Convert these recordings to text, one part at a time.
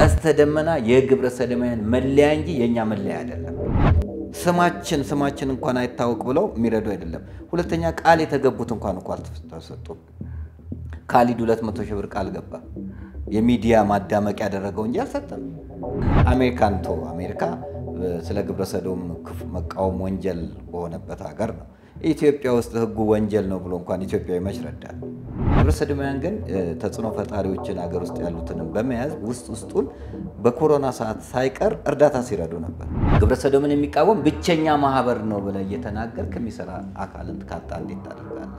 ቀስተ ደመና የግብረ ሰደማያን መለያ እንጂ የእኛ መለያ አይደለም። ስማችን ስማችን እንኳን አይታወቅ ብለው የሚረዱ አይደለም። ሁለተኛ ቃል የተገቡት እንኳን እኳ አልተሰጡ። ካሊድ 200 ሺህ ብር ቃል ገባ። የሚዲያ ማዳመቅ ያደረገው እንጂ አልሰጠም። አሜሪካን ቶ አሜሪካ ስለ ግብረ ሰዶም መቃወም ወንጀል በሆነበት ሀገር ነው። ኢትዮጵያ ውስጥ ህጉ ወንጀል ነው ብሎ እንኳን ኢትዮጵያዊ መች ረዳል? ግብረሰዶማውያን ግን ተጽዕኖ ፈጣሪዎችን ሀገር ውስጥ ያሉትንም በመያዝ ውስጥ ውስጡን በኮሮና ሰዓት ሳይቀር እርዳታ ሲረዱ ነበር። ግብረሰዶምን የሚቃወም ብቸኛ ማህበር ነው ብለ እየተናገር ከሚሰራ አካልን ካጣ እንዴት ታደርጋለህ?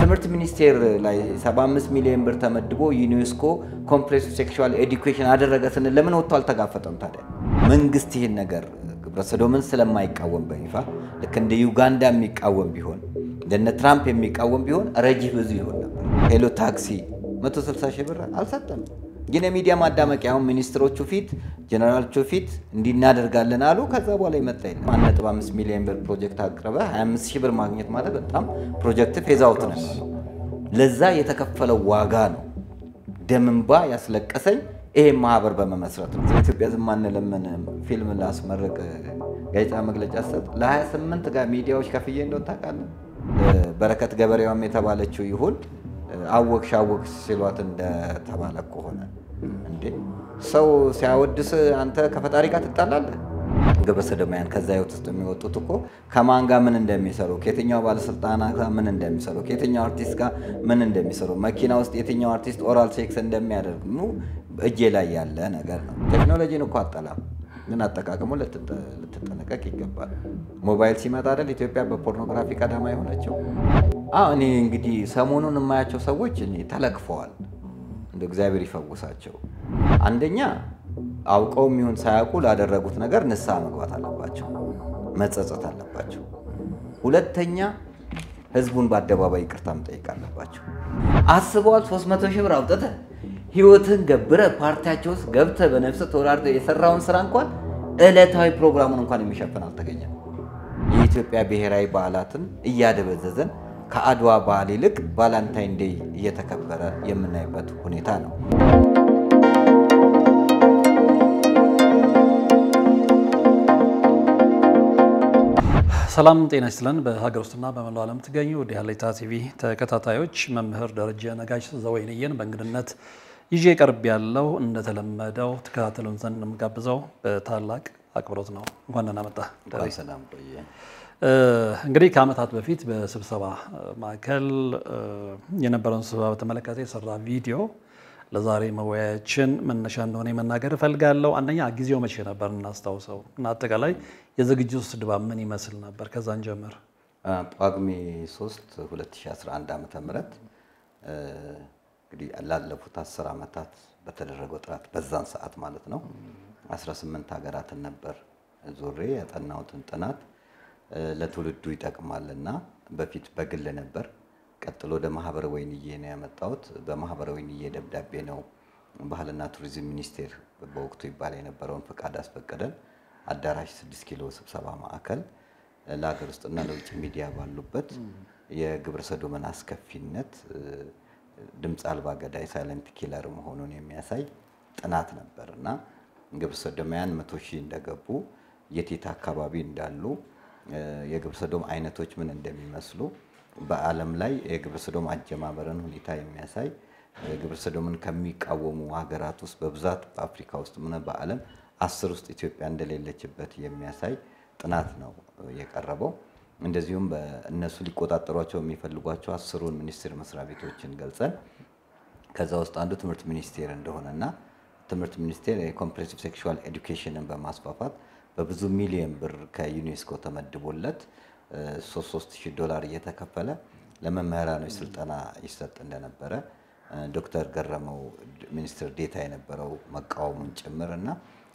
ትምህርት ሚኒስቴር ላይ 75 ሚሊዮን ብር ተመድቦ ዩኔስኮ ኮምፕሬሲቭ ሴክሹዋል ኤዲኬሽን አደረገ ስንል ለምን ወጥቶ አልተጋፈጠም? ታዲያ መንግስት ይህን ነገር ግብረሰዶምን ስለማይቃወም በይፋ ልክ እንደ ዩጋንዳ የሚቃወም ቢሆን እንደነ ትራምፕ የሚቃወም ቢሆን ረጅህ ብዙ ይሆን ነበር። ሄሎ ታክሲ 160 ሺህ ብር አልሰጠም። ግን የሚዲያ ማዳመቂያ አሁን ሚኒስትሮቹ ፊት ጀነራሎቹ ፊት እንዲናደርጋለን አሉ። ከዛ በኋላ ይመጣ የለም። 1.5 ሚሊዮን ብር ፕሮጀክት አቅርበ 25 ሺህ ብር ማግኘት ማለት በጣም ፕሮጀክት ፌዝ አውት ነው። ለዛ የተከፈለው ዋጋ ነው ደምንባ ያስለቀሰኝ ይሄ ማህበር በመመስረት ነው። ኢትዮጵያ ዝም አንለምን ፊልም ላስመረቅ ጋዜጣ መግለጫ ሰጥ ለ28 ጋር ሚዲያዎች ከፍዬ እንደሆን ታውቃለህ። በረከት ገበሬዋም የተባለችው ይሁን አወቅሽ አወቅሽ ሲሏት እንደተባለ ከሆነ እንዴ ሰው ሲያወድስ አንተ ከፈጣሪ ጋር ትጣላለህ? ገበ ከዛ ህይወት ውስጥ የሚወጡት እኮ ከማን ጋር ምን እንደሚሰሩ፣ ከየትኛው ባለስልጣና ጋር ምን እንደሚሰሩ፣ ከየትኛው አርቲስት ጋር ምን እንደሚሰሩ፣ መኪና ውስጥ የትኛው አርቲስት ኦራል ሴክስ እንደሚያደርግ እጄ ላይ ያለ ነገር ነው። ቴክኖሎጂን እኮ አጠላም ግን አጠቃቀሙ ልትጠነቀቅ ይገባል። ሞባይል ሲመጣ አይደል ኢትዮጵያ በፖርኖግራፊ ቀዳማ የሆነችው። አዎ እኔ እንግዲህ ሰሞኑን የማያቸው ሰዎች እኔ ተለክፈዋል። እንደ እግዚአብሔር ይፈውሳቸው። አንደኛ አውቀው የሚሆን ሳያውቁ ላደረጉት ነገር ንስሐ መግባት አለባቸው፣ መጸጸት አለባቸው። ሁለተኛ ህዝቡን በአደባባይ ይቅርታ መጠየቅ አለባቸው። አስበዋል። 300 ሺህ ብር አውጥተህ ህይወትህን ገብረ ፓርቲያቸው ውስጥ ገብተ በነፍስ ተወራርደህ የሰራውን ስራ እንኳን ዕለታዊ ፕሮግራሙን እንኳን የሚሸፍን አልተገኘም። የኢትዮጵያ ብሔራዊ በዓላትን እያደበዘዘን ከአድዋ በዓል ይልቅ ቫላንታይን ዴይ እየተከበረ የምናይበት ሁኔታ ነው። ሰላም ጤና ይስጥልን። በሀገር ውስጥና በመላው ዓለም ትገኙ ወደ ሀሌታ ቲቪ ተከታታዮች መምህር ደረጀ ነጋሽ ዘወይንየን በእንግድነት ይዤ ቀርብ ያለው እንደተለመደው ተከታተሉን ዘንድ የምጋብዘው በታላቅ አክብሮት ነው። እንኳን ደህና መጣህ። ሰላም ቆየ። እንግዲህ ከዓመታት በፊት በስብሰባ ማዕከል የነበረውን ስብሰባ በተመለከተ የሰራ ቪዲዮ ለዛሬ መወያያችን መነሻ እንደሆነ መናገር እፈልጋለሁ። አንደኛ ጊዜው መቼ ነበር እናስታውሰው እና አጠቃላይ ውስጥ ድባብ ምን ይመስል ነበር? ከዛን ጀምር። ጳጉሜ 3 2011 ዓ ም እንግዲህ ላለፉት አስር ዓመታት በተደረገው ጥናት በዛን ሰዓት ማለት ነው 18 ሀገራትን ነበር ዙሬ ያጠናሁትን ጥናት ለትውልዱ ይጠቅማልና በፊት በግል ነበር። ቀጥሎ ወደ ማህበረ ወይንዬ ነው ያመጣሁት። በማህበረ ወይንዬ ደብዳቤ ነው ባህልና ቱሪዝም ሚኒስቴር በወቅቱ ይባል የነበረውን ፈቃድ አስፈቀደን። አዳራሽ ስድስት ኪሎ ስብሰባ ማዕከል ለሀገር ውስጥና ለውጭ ሚዲያ ባሉበት የግብረ ሰዶምን አስከፊነት ድምፅ አልባ ገዳይ ሳይለንት ኪለር መሆኑን የሚያሳይ ጥናት ነበር እና ግብረ ሰዶማውያን መቶ ሺህ እንደገቡ የቴታ አካባቢ እንዳሉ የግብረ ሰዶም አይነቶች ምን እንደሚመስሉ በዓለም ላይ የግብረ ሰዶም አጀማመርን ሁኔታ የሚያሳይ ግብረ ሰዶምን ከሚቃወሙ ሀገራት ውስጥ በብዛት በአፍሪካ ውስጥ ሆነ በዓለም አስር ውስጥ ኢትዮጵያ እንደሌለችበት የሚያሳይ ጥናት ነው የቀረበው። እንደዚሁም እነሱ ሊቆጣጠሯቸው የሚፈልጓቸው አስሩን ሚኒስቴር መስሪያ ቤቶችን ገልጸን ከዛ ውስጥ አንዱ ትምህርት ሚኒስቴር እንደሆነና ትምህርት ሚኒስቴር የኮምፕሬሲቭ ሴክሹዋል ኤዱኬሽንን በማስፋፋት በብዙ ሚሊዮን ብር ከዩኔስኮ ተመድቦለት ሶስት ዶላር እየተከፈለ ለመምህራኖች ስልጠና ይሰጥ እንደነበረ ዶክተር ገረመው ሚኒስትር ዴታ የነበረው መቃወሙን ጭምር እና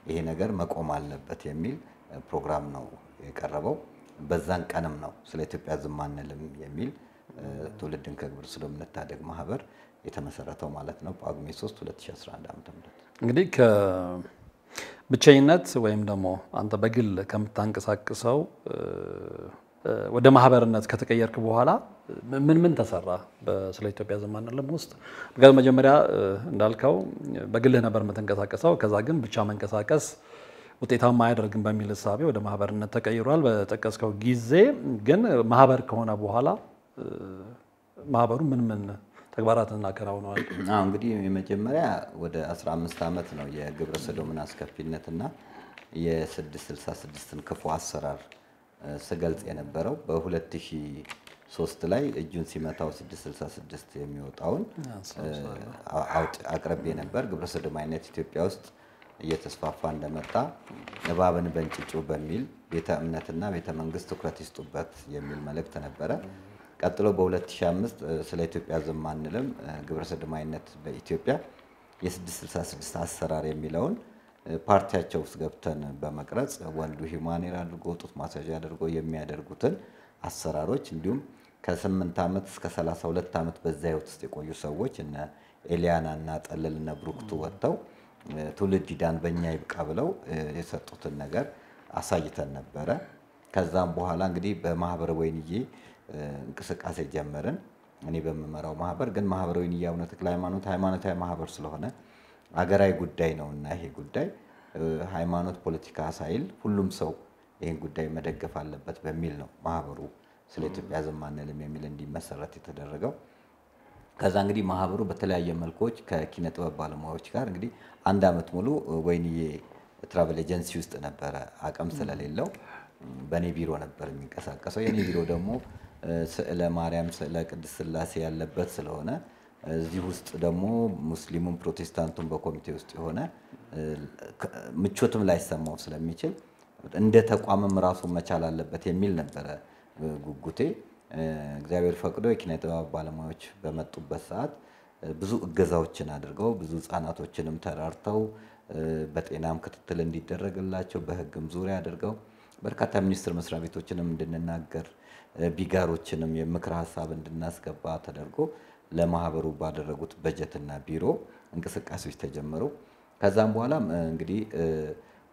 ይሄ ነገር መቆም አለበት የሚል ፕሮግራም ነው የቀረበው። በዛን ቀንም ነው ስለ ኢትዮጵያ ዝም አንልም የሚል ትውልድን ከግብር ስለምንታደግ ማህበር የተመሰረተው ማለት ነው ጳጉሜ 3 2011 ዓ.ም እንግዲህ ብቸኝነት ወይም ደግሞ አንተ በግል ከምታንቀሳቅሰው ወደ ማህበርነት ከተቀየርክ በኋላ ምን ምን ተሰራ ስለ ኢትዮጵያ ዘማን ዓለም ውስጥ? ምክንያቱም መጀመሪያ እንዳልከው በግልህ ነበር የምትንቀሳቀሰው፣ ከዛ ግን ብቻ መንቀሳቀስ ውጤታማ አያደርግም በሚል እሳቤ ወደ ማህበርነት ተቀይሯል። በጠቀስከው ጊዜ ግን ማህበር ከሆነ በኋላ ማህበሩ ምን ምን ተግባራትን እናከናውነዋል። እንግዲህ የመጀመሪያ ወደ 15 ዓመት ነው የግብረ ሰዶምን አስከፊነትና የ666ን ክፉ አሰራር ስገልጽ የነበረው በ2003 ላይ እጁን ሲመታው 666 የሚወጣውን አቅርቤ ነበር። ግብረ ሰዶማዊነት ኢትዮጵያ ውስጥ እየተስፋፋ እንደመጣ እባብን በእንጭጩ በሚል ቤተ እምነትና ቤተ መንግስት ትኩረት ይስጡበት የሚል መልእክት ነበረ። ቀጥሎ በ2005 ስለ ኢትዮጵያ ዝም አንልም ግብረ ሰዶማዊነት በኢትዮጵያ የ666 አሰራር የሚለውን ፓርቲያቸው ውስጥ ገብተን በመቅረጽ ወንዱ ሂማኔር አድርጎ ጡት ማሳጅ አድርጎ የሚያደርጉትን አሰራሮች እንዲሁም ከ8 ዓመት እስከ 32 ዓመት በዛ ህይወት ውስጥ የቆዩ ሰዎች እነ ኤልያና እና ጠልል እና ብሩክቱ ወጥተው ትውልድ ይዳን በእኛ ይብቃ ብለው የሰጡትን ነገር አሳይተን ነበረ። ከዛም በኋላ እንግዲህ በማህበር ወይንዬ እንቅስቃሴ ጀመርን። እኔ በምመራው ማህበር ግን ማህበራዊ ንያውነ ተክለ ሃይማኖት ሃይማኖታዊ ማህበር ስለሆነ አገራዊ ጉዳይ ነው እና ይሄ ጉዳይ ሃይማኖት ፖለቲካ ሳይል ሁሉም ሰው ይህን ጉዳይ መደገፍ አለበት በሚል ነው ማህበሩ ስለ ኢትዮጵያ ዝም አንልም የሚል እንዲመሰረት የተደረገው። ከዛ እንግዲህ ማህበሩ በተለያየ መልኮች ከኪነ ጥበብ ባለሙያዎች ጋር እንግዲህ አንድ አመት ሙሉ ወይንዬ ትራቨል ኤጀንሲ ውስጥ ነበረ። አቅም ስለሌለው በእኔ ቢሮ ነበር የሚንቀሳቀሰው። የእኔ ቢሮ ደግሞ ስዕለ ማርያም፣ ስዕለ ቅድስት ስላሴ ያለበት ስለሆነ እዚህ ውስጥ ደግሞ ሙስሊሙም ፕሮቴስታንቱም በኮሚቴ ውስጥ የሆነ ምቾትም ላይሰማው ስለሚችል እንደ ተቋምም ራሱ መቻል አለበት የሚል ነበረ ጉጉቴ። እግዚአብሔር ፈቅዶ የኪነ ጥበብ ባለሙያዎች በመጡበት ሰዓት ብዙ እገዛዎችን አድርገው ብዙ ህጻናቶችንም ተራርተው በጤናም ክትትል እንዲደረግላቸው በህግም ዙሪያ አድርገው በርካታ ሚኒስቴር መስሪያ ቤቶችንም እንድንናገር ቢጋሮችንም የምክር ሀሳብ እንድናስገባ ተደርጎ ለማህበሩ ባደረጉት በጀትና ቢሮ እንቅስቃሴዎች ተጀመሩ። ከዛም በኋላ እንግዲህ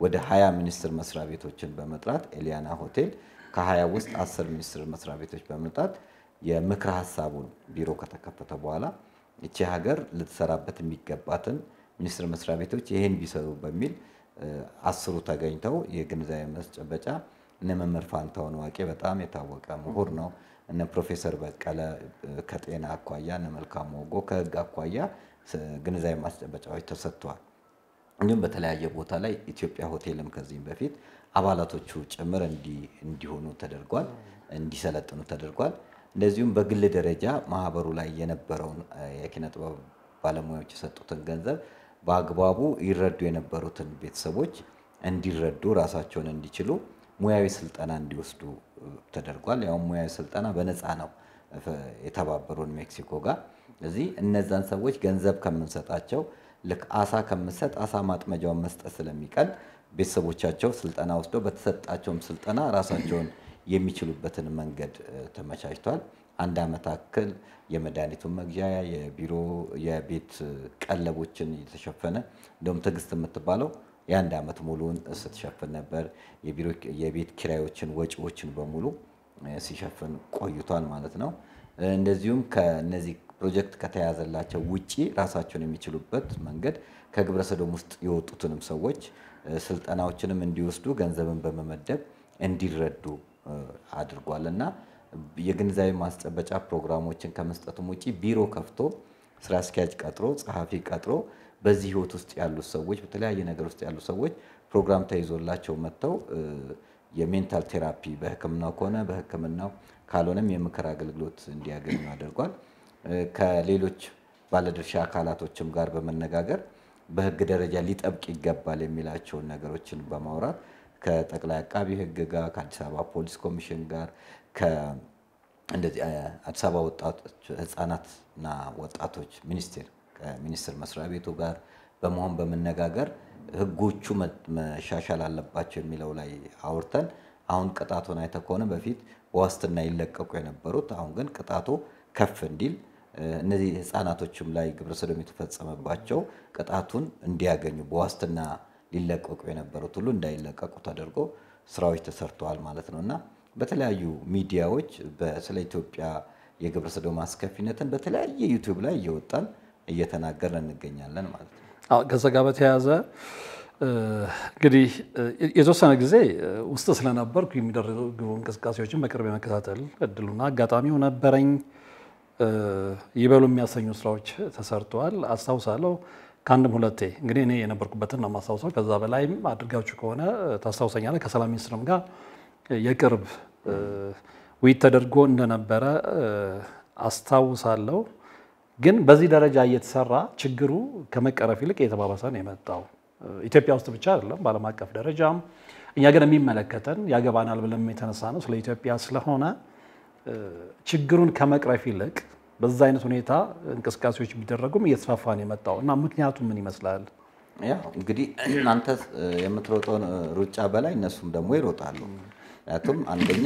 ወደ ሀያ ሚኒስቴር መስሪያ ቤቶችን በመጥራት ኤሊያና ሆቴል ከሀያ ውስጥ አስር ሚኒስቴር መስሪያ ቤቶች በመጥራት የምክር ሀሳቡን ቢሮ ከተከፈተ በኋላ እቺ ሀገር ልትሰራበት የሚገባትን ሚኒስቴር መስሪያ ቤቶች ይህን ቢሰሩ በሚል አስሩ ተገኝተው የግንዛቤ ማስጨበጫ እነ መምህር ፋንታሁን ዋቄ በጣም የታወቀ ምሁር ነው። እነ ፕሮፌሰር በቀለ ከጤና አኳያ፣ እነ መልካም ወጎ ከህግ አኳያ ግንዛቤ ማስጨበጫዎች ተሰጥተዋል። እንዲሁም በተለያየ ቦታ ላይ ኢትዮጵያ ሆቴልም ከዚህም በፊት አባላቶቹ ጭምር እንዲሆኑ ተደርጓል፣ እንዲሰለጥኑ ተደርጓል። እንደዚሁም በግል ደረጃ ማህበሩ ላይ የነበረውን የኪነ ጥበብ ባለሙያዎች የሰጡትን ገንዘብ በአግባቡ ይረዱ የነበሩትን ቤተሰቦች እንዲረዱ ራሳቸውን እንዲችሉ ሙያዊ ስልጠና እንዲወስዱ ተደርጓል። ያውም ሙያዊ ስልጠና በነፃ ነው የተባበሩን ሜክሲኮ ጋር። እዚህ እነዛን ሰዎች ገንዘብ ከምንሰጣቸው ልክ አሳ ከምንሰጥ አሳ ማጥመጃውን መስጠት ስለሚቀል ቤተሰቦቻቸው ስልጠና ወስደው በተሰጣቸውም ስልጠና ራሳቸውን የሚችሉበትን መንገድ ተመቻችቷል። አንድ ዓመት አክል የመድኃኒቱን መግዣ የቢሮ የቤት ቀለቦችን እየተሸፈነ እንደውም ትዕግስት የምትባለው የአንድ ዓመት ሙሉን ስትሸፍን ነበር። የቤት ኪራዮችን ወጪዎችን በሙሉ ሲሸፍን ቆይቷል ማለት ነው። እንደዚሁም ከነዚህ ፕሮጀክት ከተያዘላቸው ውጪ ራሳቸውን የሚችሉበት መንገድ ከግብረ ሰዶም ውስጥ የወጡትንም ሰዎች ስልጠናዎችንም እንዲወስዱ ገንዘብን በመመደብ እንዲረዱ አድርጓል እና የግንዛቤ ማስጨበጫ ፕሮግራሞችን ከመስጠቱም ውጪ ቢሮ ከፍቶ ስራ አስኪያጅ ቀጥሮ ጸሐፊ ቀጥሮ በዚህ ህይወት ውስጥ ያሉ ሰዎች በተለያየ ነገር ውስጥ ያሉ ሰዎች ፕሮግራም ተይዞላቸው መጥተው የሜንታል ቴራፒ በህክምናው ከሆነ በህክምናው ካልሆነም የምክር አገልግሎት እንዲያገኙ አድርጓል። ከሌሎች ባለድርሻ አካላቶችም ጋር በመነጋገር በህግ ደረጃ ሊጠብቅ ይገባል የሚላቸውን ነገሮችን በማውራት ከጠቅላይ አቃቢ ህግ ጋር ከአዲስ አበባ ፖሊስ ኮሚሽን ጋር እንደዚህ አዲስ አበባ ወጣቶች ህፃናትና ወጣቶች ሚኒስቴር ከሚኒስቴር መስሪያ ቤቱ ጋር በመሆን በመነጋገር ህጎቹ መሻሻል አለባቸው የሚለው ላይ አውርተን አሁን ቅጣቱን አይተህ ከሆነ በፊት በዋስትና ይለቀቁ የነበሩት አሁን ግን ቅጣቱ ከፍ እንዲል እነዚህ ህፃናቶችም ላይ ግብረ ሰዶም የተፈጸመባቸው ቅጣቱን እንዲያገኙ በዋስትና ሊለቀቁ የነበሩት ሁሉ እንዳይለቀቁ ተደርጎ ስራዎች ተሰርተዋል ማለት ነው እና በተለያዩ ሚዲያዎች ስለ ኢትዮጵያ የግብረ ሰዶም አስከፊነትን በተለያየ ዩቱብ ላይ እየወጣን እየተናገርን እንገኛለን ማለት ነው። ከዛ ጋር በተያያዘ እንግዲህ የተወሰነ ጊዜ ውስጥ ስለነበርኩ የሚደረጉ እንቅስቃሴዎችን በቅርብ የመከታተል እድሉና አጋጣሚው ነበረኝ። ይበሉ የሚያሰኙ ስራዎች ተሰርተዋል፣ አስታውሳለሁ። ከአንድም ሁለቴ እንግዲህ እኔ የነበርኩበትን ነው የማስታውሰው። ከዛ በላይም አድርጋችሁ ከሆነ ታስታውሰኛለህ። ከሰላም ሚኒስትርም ጋር የቅርብ ውይይት ተደርጎ እንደነበረ አስታውሳለሁ። ግን በዚህ ደረጃ እየተሰራ ችግሩ ከመቀረፍ ይልቅ እየተባባሰ ነው የመጣው። ኢትዮጵያ ውስጥ ብቻ አይደለም፣ በዓለም አቀፍ ደረጃም እኛ ግን የሚመለከተን ያገባናል ብለን የተነሳ ነው ስለ ኢትዮጵያ ስለሆነ ችግሩን ከመቅረፍ ይልቅ በዛ አይነት ሁኔታ እንቅስቃሴዎች ቢደረጉም እየተስፋፋ ነው የመጣው እና ምክንያቱ ምን ይመስላል? ያው እንግዲህ እናንተ የምትሮጠውን ሩጫ በላይ እነሱም ደግሞ ይሮጣሉ። ምክንያቱም አንደኛ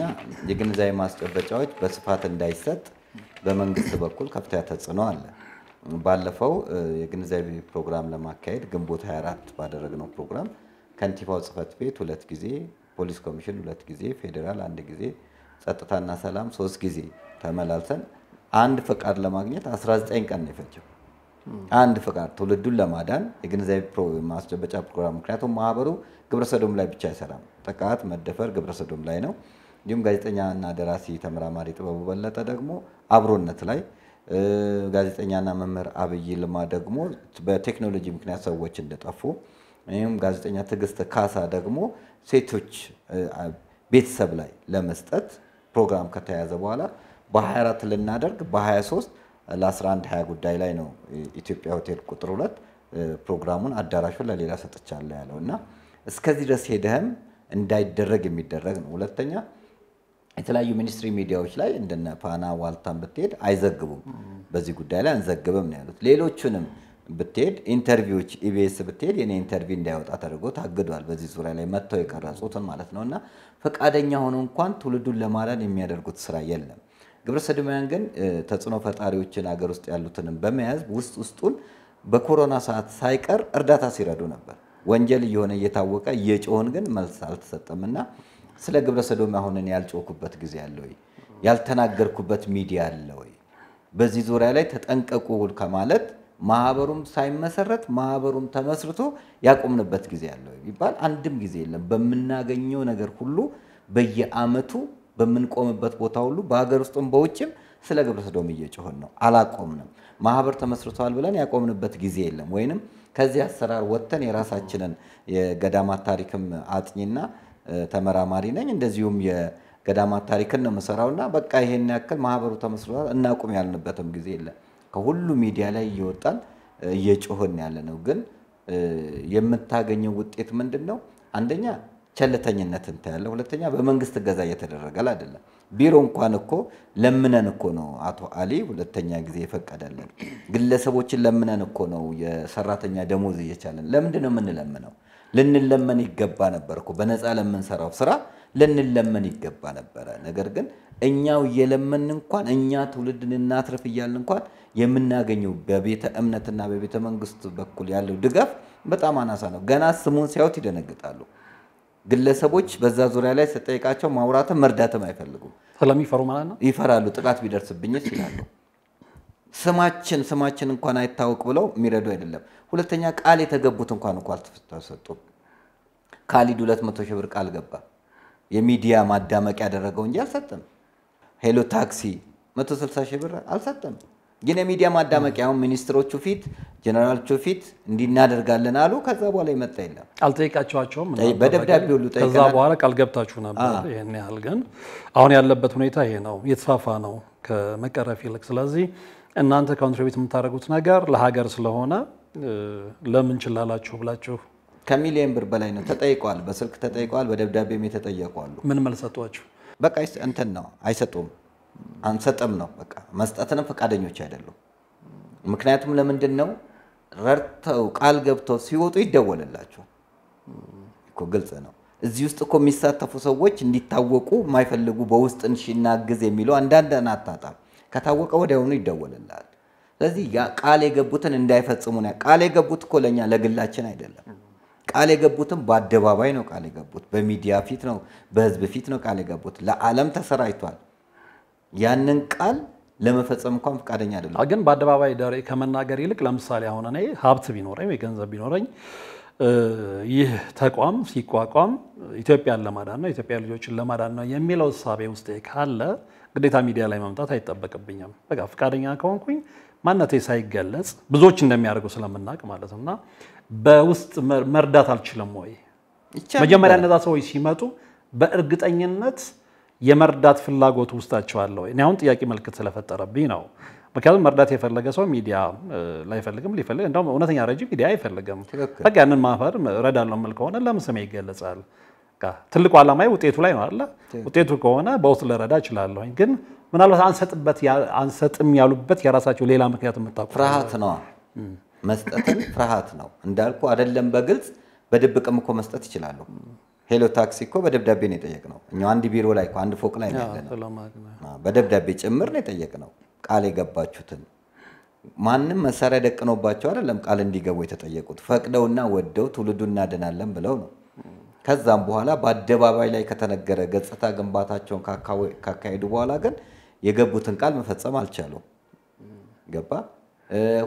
የግንዛቤ ማስጨበጫዎች በስፋት እንዳይሰጥ በመንግስት በኩል ከፍተኛ ተጽዕኖ አለ። ባለፈው የግንዛቤ ፕሮግራም ለማካሄድ ግንቦት 24 ባደረግነው ፕሮግራም ከንቲባው ጽህፈት ቤት ሁለት ጊዜ፣ ፖሊስ ኮሚሽን ሁለት ጊዜ፣ ፌዴራል አንድ ጊዜ፣ ጸጥታና ሰላም ሶስት ጊዜ ተመላልሰን አንድ ፈቃድ ለማግኘት 19 ቀን ነው የፈጀው። አንድ ፈቃድ ትውልዱን ለማዳን የግንዛቤ ማስጨበጫ ፕሮግራም ምክንያቱም ማህበሩ ሰዶም ላይ ብቻ አይሰራም። ጥቃት፣ መደፈር ሰዶም ላይ ነው። እንዲሁም ጋዜጠኛና ደራሲ ተመራማሪ ጥበቡ በለጠ ደግሞ አብሮነት ላይ ጋዜጠኛና መምህር አብይ ልማ ደግሞ በቴክኖሎጂ ምክንያት ሰዎች እንደጠፉ ይህም ጋዜጠኛ ትዕግስት ካሳ ደግሞ ሴቶች ቤተሰብ ላይ ለመስጠት ፕሮግራም ከተያዘ በኋላ በ24 ልናደርግ በ23 ለ11 20 ጉዳይ ላይ ነው ኢትዮጵያ ሆቴል ቁጥር ሁለት ፕሮግራሙን አዳራሹን ለሌላ ሰጥቻለሁ ያለው እና እስከዚህ ድረስ ሄደህም እንዳይደረግ የሚደረግ ነው። ሁለተኛ የተለያዩ ሚኒስትሪ ሚዲያዎች ላይ እንደነ ፋና ዋልታን ብትሄድ አይዘግቡም፣ በዚህ ጉዳይ ላይ አንዘግብም ነው ያሉት። ሌሎቹንም ብትሄድ ኢንተርቪዎች፣ ኢቢኤስ ብትሄድ የኔ ኢንተርቪ እንዳይወጣ ተደርጎ ታግዷል። በዚህ ዙሪያ ላይ መጥተው የቀረጹትን ማለት ነው እና ፈቃደኛ ሆኖ እንኳን ትውልዱን ለማዳን የሚያደርጉት ስራ የለም። ግብረ ሰዶማውያን ግን ተጽዕኖ ፈጣሪዎችን አገር ውስጥ ያሉትንም በመያዝ ውስጥ ውስጡን በኮሮና ሰዓት ሳይቀር እርዳታ ሲረዱ ነበር። ወንጀል እየሆነ እየታወቀ እየጮህን ግን መልስ አልተሰጠም እና ስለ ግብረ ሰዶም አሁንን ያልጮኩበት ጊዜ አለ ወይ? ያልተናገርኩበት ሚዲያ አለ ወይ? በዚህ ዙሪያ ላይ ተጠንቀቁ ከማለት ማህበሩም ሳይመሰረት ማህበሩም ተመስርቶ ያቆምንበት ጊዜ አለ ወይ ቢባል አንድም ጊዜ የለም። በምናገኘው ነገር ሁሉ በየአመቱ በምንቆምበት ቦታ ሁሉ በሀገር ውስጥም በውጭም ስለ ግብረ ሰዶም እየጮህን ነው። አላቆምንም። ማህበር ተመስርተዋል ብለን ያቆምንበት ጊዜ የለም ወይንም ከዚህ አሰራር ወጥተን የራሳችንን የገዳማት ታሪክም አጥኚና ተመራማሪ ነኝ። እንደዚሁም የገዳማት ታሪክን ነው የምሰራው እና በቃ ይሄን ያክል ማህበሩ ተመስርቷል እናቁም ያልንበትም ጊዜ የለም። ከሁሉ ሚዲያ ላይ እየወጣን እየጮህን ያለ ነው። ግን የምታገኘው ውጤት ምንድን ነው? አንደኛ ቸልተኝነትን ታያለ፣ ሁለተኛ በመንግስት እገዛ እየተደረገል አይደለም። ቢሮ እንኳን እኮ ለምነን እኮ ነው አቶ አሊ ሁለተኛ ጊዜ የፈቀደልን። ግለሰቦችን ለምነን እኮ ነው የሰራተኛ ደሞዝ እየቻለን። ለምንድን ነው የምንለምነው? ልንለመን ይገባ ነበር እኮ በነፃ ለምንሰራው ስራ ልንለመን ይገባ ነበረ። ነገር ግን እኛው እየለመን እንኳን እኛ ትውልድን እናትርፍ እያልን እንኳን የምናገኘው በቤተ እምነትና በቤተ መንግስት በኩል ያለው ድጋፍ በጣም አናሳ ነው። ገና ስሙን ሲያዩት ይደነግጣሉ። ግለሰቦች በዛ ዙሪያ ላይ ስጠይቃቸው ማውራትም መርዳትም አይፈልጉም። ስለሚፈሩ ማለት ነው። ይፈራሉ። ጥቃት ቢደርስብኝስ ይላሉ። ስማችን ስማችን እንኳን አይታወቅ ብለው የሚረዱ አይደለም። ሁለተኛ ቃል የተገቡት እንኳን እኮ አልተሰጡም። ካሊድ ሁለት መቶ ሺህ ብር ቃል ገባ የሚዲያ ማዳመቅ ያደረገው እንጂ አልሰጥም ሄሎ ታክሲ መቶ ስልሳ ሺህ ብር አልሰጠም። ግን የሚዲያ ማዳመቂያ ሚኒስትሮቹ ፊት ጀነራሎቹ ፊት እንዲናደርጋለን አሉ። ከዛ በኋላ ይመጣ የለም። አልጠየቃችኋቸውም? በደብዳቤ ሁሉ ከዛ በኋላ ቃል ገብታችሁ ነበር። ይህን ያህል ግን አሁን ያለበት ሁኔታ ይሄ ነው፣ የተስፋፋ ነው ከመቀረፍ ይልቅ። ስለዚህ እናንተ ኮንትሪቢዩት የምታደርጉት ነገር ለሀገር ስለሆነ ለምን ችላላችሁ ብላችሁ ከሚሊየን ብር በላይ ነው። ተጠይቀዋል፣ በስልክ ተጠይቀዋል፣ በደብዳቤም የተጠየቁ አሉ። ምን መልስ ሰጧችሁ? በቃ እንትን ነው አይሰጡም አንሰጥም ነው በቃ። መስጠትንም ፈቃደኞች አይደሉም። ምክንያቱም ለምንድን ነው ረድተው ቃል ገብተው ሲወጡ ይደወልላቸዋል እኮ ግልጽ ነው። እዚህ ውስጥ እኮ የሚሳተፉ ሰዎች እንዲታወቁ የማይፈልጉ በውስጥ እንሽናግዝ የሚለው አንዳንድ አታጣም። ከታወቀ ወዲያውኑ ይደወልላል። ስለዚህ ቃል የገቡትን እንዳይፈጽሙ ነው። ቃል የገቡት እኮ ለእኛ ለግላችን አይደለም። ቃል የገቡትን በአደባባይ ነው ቃል የገቡት፣ በሚዲያ ፊት ነው፣ በህዝብ ፊት ነው ቃል የገቡት። ለዓለም ተሰራጭቷል። ያንን ቃል ለመፈጸም እንኳን ፈቃደኛ አይደለም። ግን በአደባባይ ደሬ ከመናገር ይልቅ ለምሳሌ አሁን እኔ ሀብት ቢኖረኝ ወይ ገንዘብ ቢኖረኝ ይህ ተቋም ሲቋቋም ኢትዮጵያን ለማዳን ነው፣ ኢትዮጵያ ልጆችን ለማዳን ነው የሚለው እሳቤ ውስጤ ካለ ግዴታ ሚዲያ ላይ መምጣት አይጠበቅብኝም። በቃ ፈቃደኛ ከሆንኩኝ ማነቴ ሳይገለጽ ብዙዎች እንደሚያደርጉ ስለምናውቅ ማለት እና በውስጥ መርዳት አልችልም ወይ? መጀመሪያ እነዛ ሰዎች ሲመጡ በእርግጠኝነት የመርዳት ፍላጎት ውስጣቸው አለ ወይ? እኔ አሁን ጥያቄ ምልክት ስለፈጠረብኝ ነው። ምክንያቱም መርዳት የፈለገ ሰው ሚዲያ ላይፈልግም ሊፈልግ እንደውም እውነተኛ ረጅም ሚዲያ አይፈልግም። በቃ ያንን ማፈር እረዳለሁ የምል ከሆነ ለምን ስሜ ይገለጻል? ትልቁ ዓላማዬ ውጤቱ ላይ ነው አለ። ውጤቱ ከሆነ በውስጥ ልረዳ እችላለሁኝ። ግን ምናልባት አንሰጥበት አንሰጥም ያሉበት የራሳቸው ሌላ ምክንያት የምታውቁ ፍርሃት ነው። መስጠትን ፍርሃት ነው እንዳልኩ አይደለም። በግልጽ በድብቅም እኮ መስጠት ይችላለሁ። ሄሎ ታክሲ እኮ በደብዳቤ ነው የጠየቅነው። እኛ አንድ ቢሮ ላይ አንድ ፎቅ ላይ ነው በደብዳቤ ጭምር ነው የጠየቅነው። ቃል የገባችሁትን ማንም መሳሪያ ደቅኖባቸው አይደለም ቃል እንዲገቡ የተጠየቁት፣ ፈቅደውና ወደው ትውልዱ እናድናለን ብለው ነው። ከዛም በኋላ በአደባባይ ላይ ከተነገረ ገጽታ ግንባታቸውን ካካሄዱ በኋላ ግን የገቡትን ቃል መፈጸም አልቻሉም። ገባ።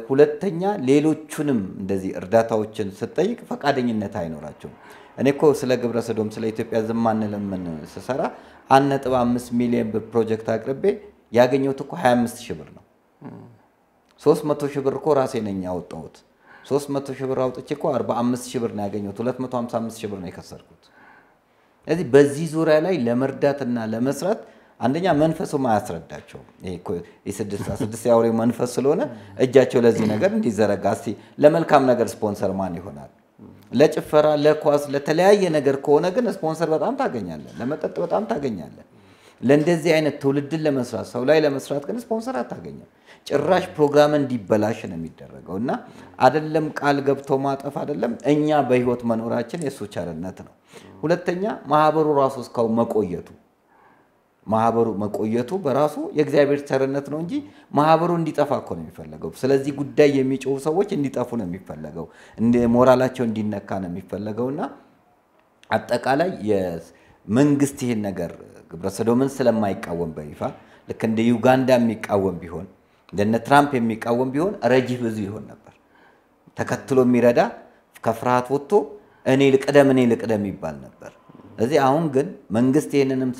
ሁለተኛ ሌሎቹንም እንደዚህ እርዳታዎችን ስትጠይቅ ፈቃደኝነት አይኖራቸውም። እኔ እኮ ስለ ግብረ ሰዶም ስለ ኢትዮጵያ ዝም አንለምን ስሰራ አንድ ነጥብ አምስት ሚሊዮን ብር ፕሮጀክት አቅርቤ ያገኘሁት እኮ 25 ሺህ ብር ነው። 300 ሺህ ብር እኮ ራሴ ነኝ ያወጣሁት። 300 ሺህ ብር አውጥቼ እኮ 45 ሺህ ብር ነው ያገኘሁት። 255 ሺህ ብር ነው የከሰርኩት። ስለዚህ በዚህ ዙሪያ ላይ ለመርዳትና ለመስራት አንደኛ መንፈሱም አያስረዳቸውም። የስድስት የአውሬው መንፈስ ስለሆነ እጃቸው ለዚህ ነገር እንዲዘረጋ እስቲ ለመልካም ነገር ስፖንሰር ማን ይሆናል? ለጭፈራ፣ ለኳስ፣ ለተለያየ ነገር ከሆነ ግን ስፖንሰር በጣም ታገኛለህ፣ ለመጠጥ በጣም ታገኛለህ። ለእንደዚህ አይነት ትውልድን ለመስራት ሰው ላይ ለመስራት ግን ስፖንሰር አታገኝም። ጭራሽ ፕሮግራም እንዲበላሽ ነው የሚደረገው እና አደለም ቃል ገብቶ ማጠፍ አደለም፣ እኛ በህይወት መኖራችን የእሱ ቸርነት ነው። ሁለተኛ ማህበሩ ራሱ እስካሁን መቆየቱ ማህበሩ መቆየቱ በራሱ የእግዚአብሔር ቸርነት ነው እንጂ ማህበሩ እንዲጠፋ እኮ ነው የሚፈለገው። ስለዚህ ጉዳይ የሚጮሁ ሰዎች እንዲጠፉ ነው የሚፈለገው። ሞራላቸው እንዲነካ ነው የሚፈለገው እና አጠቃላይ መንግስት ይህን ነገር ግብረ ሰዶምን ስለማይቃወም በይፋ ልክ እንደ ዩጋንዳ የሚቃወም ቢሆን እንደነ ትራምፕ የሚቃወም ቢሆን ረጅህ ብዙ ይሆን ነበር። ተከትሎ የሚረዳ ከፍርሃት ወጥቶ እኔ ልቅደም እኔ ልቅደም ይባል ነበር። እዚህ አሁን ግን መንግስት ይህንንም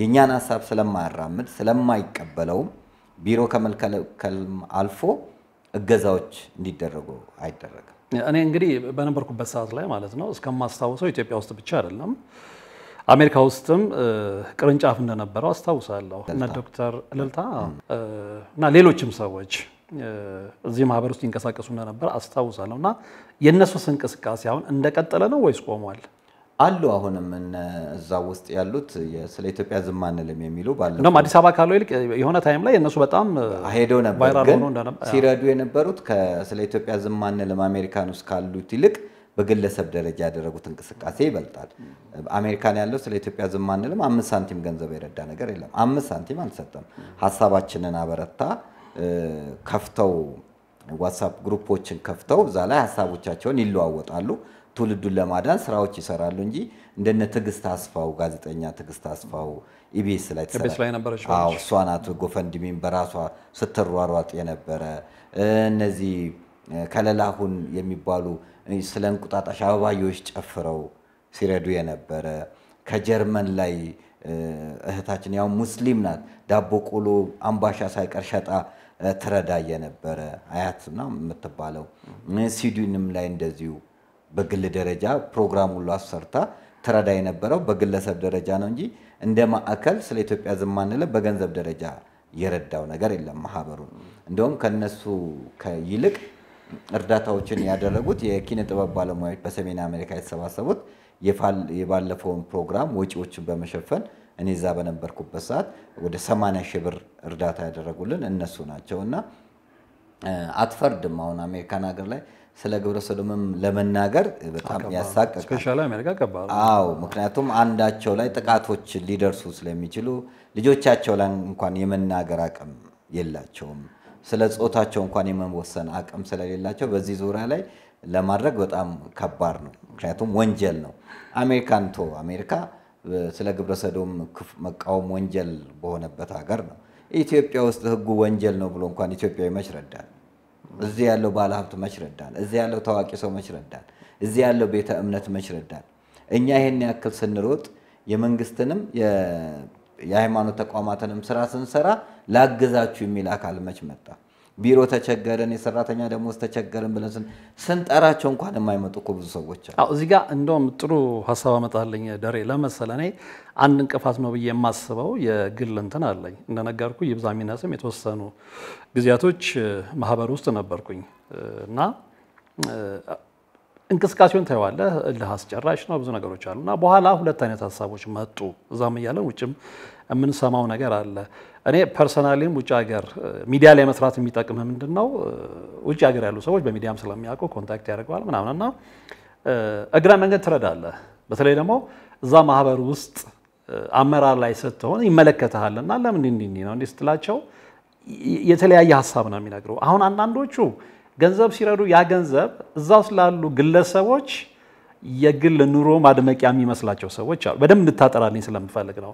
የእኛን ሀሳብ ስለማያራምድ ስለማይቀበለውም ቢሮ ከመልከልም አልፎ እገዛዎች እንዲደረጉ አይደረግም። እኔ እንግዲህ በነበርኩበት ሰዓት ላይ ማለት ነው እስከማስታውሰው ኢትዮጵያ ውስጥ ብቻ አይደለም አሜሪካ ውስጥም ቅርንጫፍ እንደነበረው አስታውሳለሁ። እነ ዶክተር ልልታ እና ሌሎችም ሰዎች እዚህ ማህበር ውስጥ ይንቀሳቀሱ እንደነበር አስታውሳለሁ። እና የእነሱስ እንቅስቃሴ አሁን እንደቀጠለ ነው ወይስ ቆሟል? አሉ አሁንም እዛ ውስጥ ያሉት ስለ ኢትዮጵያ ዝም አንልም የሚሉ ባለ አዲስ አበባ ካለው ይልቅ የሆነ ታይም ላይ እነሱ በጣም ሄደው ነበር፣ ግን ሲረዱ የነበሩት ስለ ኢትዮጵያ ዝም አንልም አሜሪካን ውስጥ ካሉት ይልቅ በግለሰብ ደረጃ ያደረጉት እንቅስቃሴ ይበልጣል። አሜሪካን ያለው ስለ ኢትዮጵያ ዝም አንልም አምስት ሳንቲም ገንዘብ የረዳ ነገር የለም። አምስት ሳንቲም አልሰጠም። ሀሳባችንን አበረታ ከፍተው ዋትሳፕ ግሩፖችን ከፍተው እዛ ላይ ሀሳቦቻቸውን ይለዋወጣሉ። ትውልዱን ለማዳን ስራዎች ይሰራሉ እንጂ እንደነ ትዕግስት አስፋው ጋዜጠኛ ትዕግስት አስፋው ኢቢኤስ ላይ ትሰራለች። እሷ ናት ጎፈንድሚን በራሷ ስትሯሯጥ የነበረ እነዚህ ከለላሁን የሚባሉ ስለ እንቁጣጣሽ አበባዮች ጨፍረው ሲረዱ የነበረ ከጀርመን ላይ እህታችን ያው ሙስሊም ናት ዳቦ ቆሎ አምባሻ ሳይቀር ሸጣ ትረዳ የነበረ አያት ነው የምትባለው። ሲዱንም ላይ እንደዚሁ በግል ደረጃ ፕሮግራም ሁሉ አሰርታ ትረዳ የነበረው በግለሰብ ደረጃ ነው እንጂ እንደ ማዕከል ስለ ኢትዮጵያ ዝም አንልም። በገንዘብ ደረጃ የረዳው ነገር የለም ማህበሩ። እንደውም ከነሱ ይልቅ እርዳታዎችን ያደረጉት የኪነ ጥበብ ባለሙያዎች በሰሜን አሜሪካ የተሰባሰቡት የባለፈውን ፕሮግራም ወጪዎችን በመሸፈን እኔ እዛ በነበርኩበት ሰዓት ወደ 80 ሺህ ብር እርዳታ ያደረጉልን እነሱ ናቸው እና አትፈርድም። አሁን አሜሪካን ሀገር ላይ ስለ ግብረ ሰዶምም ለመናገር በጣም ያሳቀቃል። ምክንያቱም አንዳቸው ላይ ጥቃቶች ሊደርሱ ስለሚችሉ ልጆቻቸው ላይ እንኳን የመናገር አቅም የላቸውም። ስለ ጾታቸው እንኳን የመወሰን አቅም ስለሌላቸው በዚህ ዙሪያ ላይ ለማድረግ በጣም ከባድ ነው። ምክንያቱም ወንጀል ነው። አሜሪካን ቶ አሜሪካ ስለ ግብረ ሰዶም መቃወም ወንጀል በሆነበት ሀገር ነው። ኢትዮጵያ ውስጥ ህጉ ወንጀል ነው ብሎ እንኳን ኢትዮጵያዊ መች ረዳል እዚህ ያለው ባለሀብት መች ረዳል? እዚህ ያለው ታዋቂ ሰው መች ረዳል? እዚህ ያለው ቤተ እምነት መች እኛ ይህን ያክል ስንሮጥ የመንግስትንም የሃይማኖት ተቋማትንም ስራ ስንሰራ ላግዛችሁ የሚል አካል መች መጣ? ቢሮ ተቸገርን፣ የሰራተኛ ደሞዝ ተቸገርን ብለን ስንጠራቸው እንኳን የማይመጡ እኮ ብዙ ሰዎች አሉ። እዚህ ጋር እንደውም ጥሩ ሀሳብ አመጣለኝ ደሬ። ለመሰለ እኔ አንድ እንቅፋት ነው ብዬ የማስበው የግል እንትን አለኝ። እንደነገርኩ ይብዛ የሚነስም የተወሰኑ ጊዜያቶች ማህበር ውስጥ ነበርኩኝ እና እንቅስቃሴውን ታየዋለህ። እልህ አስጨራሽ ነው፣ ብዙ ነገሮች አሉ እና በኋላ ሁለት አይነት ሀሳቦች መጡ። እዛም እያለን ውጭም የምንሰማው ነገር አለ እኔ ፐርሰናሊም ውጭ ሀገር ሚዲያ ላይ መስራት የሚጠቅም ምንድን ነው? ውጭ ሀገር ያሉ ሰዎች በሚዲያም ስለሚያውቁ ኮንታክት ያደርገዋል ምናምን እና እግረ መንገድ ትረዳለህ። በተለይ ደግሞ እዛ ማህበር ውስጥ አመራር ላይ ስትሆን ይመለከትሃል እና ለምን እንዲህ ነው እንዲህ ስትላቸው የተለያየ ሀሳብ ነው የሚነግሩ። አሁን አንዳንዶቹ ገንዘብ ሲረዱ ያ ገንዘብ እዛ ስላሉ ግለሰቦች የግል ኑሮ ማድመቂያ የሚመስላቸው ሰዎች አሉ። በደንብ እንድታጠራልኝ ስለምፈልግ ነው።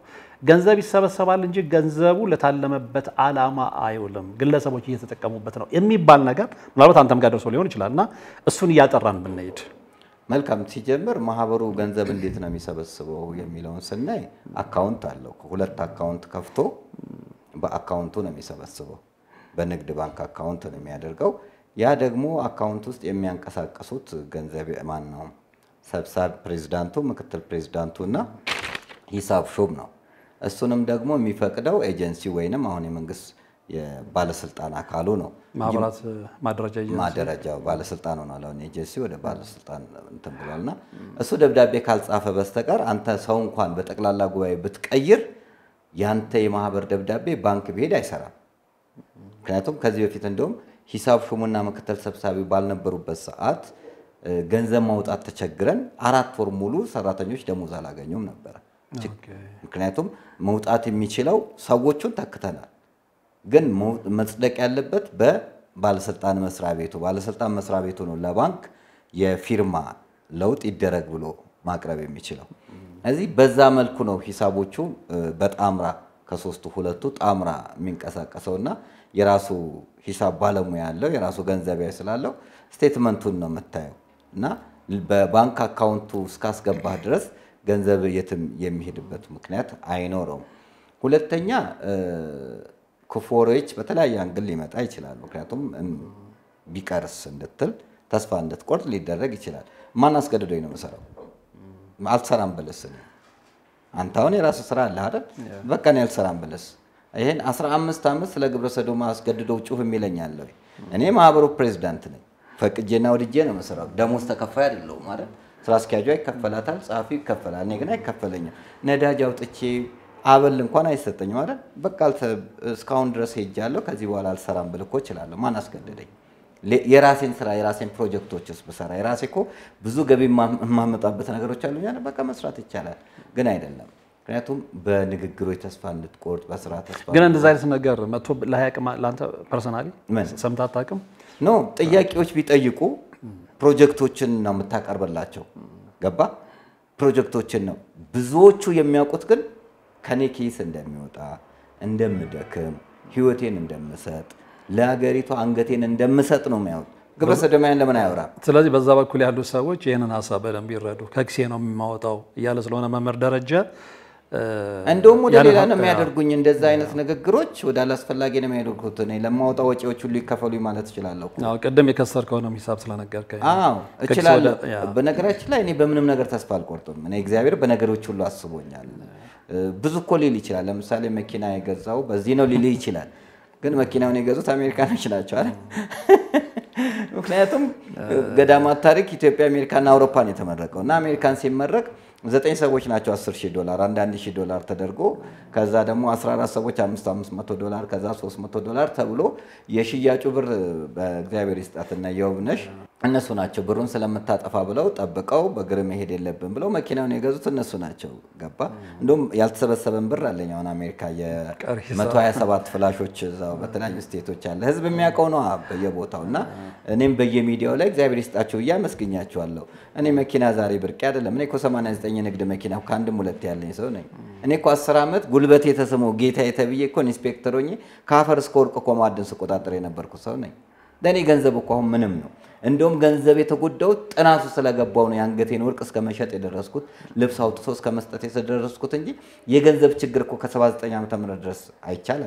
ገንዘብ ይሰበሰባል እንጂ ገንዘቡ ለታለመበት ዓላማ አይውልም፣ ግለሰቦች እየተጠቀሙበት ነው የሚባል ነገር ምናልባት አንተም ጋር ደርሶ ሊሆን ይችላል እና እሱን እያጠራን ብንሄድ መልካም። ሲጀምር ማህበሩ ገንዘብ እንዴት ነው የሚሰበስበው የሚለውን ስናይ አካውንት አለው። ሁለት አካውንት ከፍቶ በአካውንቱ ነው የሚሰበስበው። በንግድ ባንክ አካውንት ነው የሚያደርገው። ያ ደግሞ አካውንት ውስጥ የሚያንቀሳቀሱት ገንዘብ ማን ነው ሰብሳቢ ፕሬዚዳንቱ፣ ምክትል ፕሬዚዳንቱ እና ሂሳብ ሹም ነው። እሱንም ደግሞ የሚፈቅደው ኤጀንሲ ወይንም አሁን የመንግስት የባለስልጣን አካሉ ነው። ማህበራት ባለስልጣን ሆኗል። አሁን ኤጀንሲ ወደ ባለስልጣን እንትን ብሏልና እሱ ደብዳቤ ካልጻፈ በስተቀር አንተ ሰው እንኳን በጠቅላላ ጉባኤ ብትቀይር ያንተ የማህበር ደብዳቤ ባንክ ቢሄድ አይሰራም። ምክንያቱም ከዚህ በፊት እንደውም ሂሳብ ሹሙና ምክትል ሰብሳቢ ባልነበሩበት ሰዓት ገንዘብ ማውጣት ተቸግረን አራት ወር ሙሉ ሰራተኞች ደሞዝ አላገኙም ነበረ። ምክንያቱም መውጣት የሚችለው ሰዎቹን ተክተናል። ግን መጽደቅ ያለበት በባለስልጣን መስሪያ ቤቱ ባለስልጣን መስሪያ ቤቱ ነው ለባንክ የፊርማ ለውጥ ይደረግ ብሎ ማቅረብ የሚችለው። እዚህ በዛ መልኩ ነው ሂሳቦቹ በጣምራ ከሶስቱ ሁለቱ ጣምራ የሚንቀሳቀሰውና የራሱ ሂሳብ ባለሙያ ያለው የራሱ ገንዘቢያ ስላለው ስቴትመንቱን ነው የምታየው። እና በባንክ አካውንቱ እስካስገባህ ድረስ ገንዘብ የትም የሚሄድበት ምክንያት አይኖረውም። ሁለተኛ ክፎሬች በተለያየ አንግል ሊመጣ ይችላል። ምክንያቱም ቢቀርስ እንድትል ተስፋ እንድትቆርጥ ሊደረግ ይችላል። ማን አስገድዶኝ ነው የምሰራው? አልሰራም ብልስ አንተ አሁን ስራ አለ አይደል? በቃ እኔ አልሰራም ብልስ ይህን 15 ዓመት ስለ ግብረ ጩህ አስገድዶ እኔ ማህበሩ ፕሬዚዳንት ነኝ። ፈቅጄና ወድጄ ነው የምሰራው። ደሞዝ ተከፋይ አይደለሁም ማለት ስራ አስኪያጇ ይከፈላታል፣ ጸሐፊ ይከፈላል። እኔ ግን አይከፈለኝም። ነዳጅ አውጥቼ አበል እንኳን አይሰጠኝም ማለት በቃ እስካሁን ድረስ ሄጃለሁ፣ ከዚህ በኋላ አልሰራም ብል እኮ እችላለሁ። ማን አስገደደኝ? የራሴን ስራ የራሴን ፕሮጀክቶችስ ብሰራ የራሴ እኮ ብዙ ገቢ የማመጣበት ነገሮች አሉኝ። በቃ መስራት ይቻላል፣ ግን አይደለም ምክንያቱም በንግግሮች ተስፋ እንድትቆርጥ በስራ ተስፋ ግን እንደዚ አይነት ነገር መጥቶ ለአንተ ፐርሰናሊ ሰምተህ አታውቅም? ኖ ጥያቄዎች ቢጠይቁ ፕሮጀክቶችን ነው የምታቀርብላቸው። ገባ ፕሮጀክቶችን ነው ብዙዎቹ የሚያውቁት ግን ከኔ ኬስ እንደሚወጣ እንደምደክም፣ ህይወቴን እንደምሰጥ፣ ለሀገሪቷ አንገቴን እንደምሰጥ ነው የሚያውቅ ግብረ ለምን አያወራም? ስለዚህ በዛ በኩል ያሉ ሰዎች ይህንን ሀሳብ በደንብ ይረዱ። ከኪሴ ነው የሚማወጣው እያለ ስለሆነ መምህር ደረጃ እንደውም ወደ ሌላ ነው የሚያደርጉኝ። እንደዛ አይነት ንግግሮች ወደ አላስፈላጊ ነው የሚያደርጉት። እኔ ለማወጣ ወጪዎች ሁሉ ይከፈሉኝ ማለት እችላለሁ። ቅድም የከሰር ከሆነ ሂሳብ ስለነገርከኝ። እችላለሁ። በነገራችን ላይ እኔ በምንም ነገር ተስፋ አልቆርጥም። እኔ እግዚአብሔር በነገሮች ሁሉ አስቦኛል። ብዙ እኮ ሊል ይችላል። ለምሳሌ መኪና የገዛው በዚህ ነው ሊል ይችላል። ግን መኪናውን የገዙት አሜሪካኖች ናቸው ምክንያቱም ገዳማት ታሪክ ኢትዮጵያ፣ አሜሪካና አውሮፓ የተመረቀው እና አሜሪካን ሲመረቅ ዘጠኝ ሰዎች ናቸው 10 ሺህ ዶላር አንዳንድ ሺህ ዶላር ተደርጎ ከዛ ደግሞ 14 ሰዎች 5500 ዶላር ከዛ 300 ዶላር ተብሎ የሽያጩ ብር በእግዚአብሔር ይስጣትና የውብነሽ እነሱ ናቸው ብሩን ስለምታጠፋ ብለው ጠብቀው በእግር መሄድ የለብን ብለው መኪናውን የገዙት እነሱ ናቸው። ገባ እንዲሁም ያልተሰበሰበን ብር አለኝ አሁን አሜሪካ የ127 ፍላሾች በተለያዩ ስቴቶች አለ። ህዝብ የሚያውቀው ነው በየቦታው እና እኔም በየሚዲያው ላይ እግዚአብሔር ይስጣቸው ብዬ አመስግኛቸዋለሁ። እኔ መኪና ዛሬ ብርቅ አይደለም። እኔ እኮ 89 ንግድ መኪና ከአንድም ሁለት ያለኝ ሰው ነኝ። እኔ እኮ 10 ዓመት ጉልበቴ ተስሞ ጌታ የተብዬ እኮ ኢንስፔክተር ሆኜ ከአፈር እስከ ወርቅ እኮ ማዕድን ስቆጣጠር የነበርኩ ሰው ነኝ። ለእኔ ገንዘብ እኮ አሁን ምንም ነው። እንደውም ገንዘብ የተጎዳው ጥናቱ ስለገባው ነው የአንገቴን ወርቅ እስከ መሸጥ የደረስኩት ልብስ አውጥቶ እስከ መስጠት የደረስኩት እንጂ የገንዘብ ችግር እኮ ከ79 ዓመተ ምህረት ድረስ አይቻል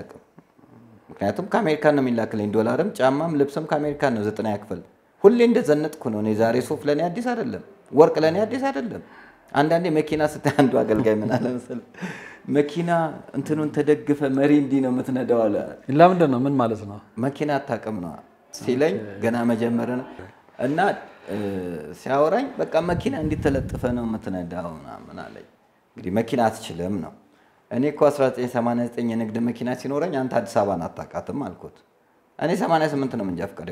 ምክንያቱም ከአሜሪካ ነው የሚላክልኝ ዶላርም ጫማም ልብስም ከአሜሪካ ነው ዘጠና ያክፍል ሁሌ እንደዘነጥኩ ነው እኔ ዛሬ ሱፍ ለእኔ አዲስ አይደለም ወርቅ ለእኔ አዲስ አይደለም አንዳንዴ መኪና ስታይ አንዱ አገልጋይ ምን አለ መሰለህ መኪና እንትኑን ተደግፈ መሪ እንዲህ ነው የምትነዳው አለ ለምንድን ነው ምን ማለት ነው መኪና አታውቅም ነው ሲለኝ ገና መጀመር ነው እና ሲያወራኝ በቃ መኪና እንዲተለጥፈ ነው የምትነዳው ምናምን አለኝ። እንግዲህ መኪና አትችልም ነው። እኔ እኮ 1989 የንግድ መኪና ሲኖረኝ አንተ አዲስ አበባን አታውቃትም አልኩት። እኔ 88 ነው መንጃ ፈቃድ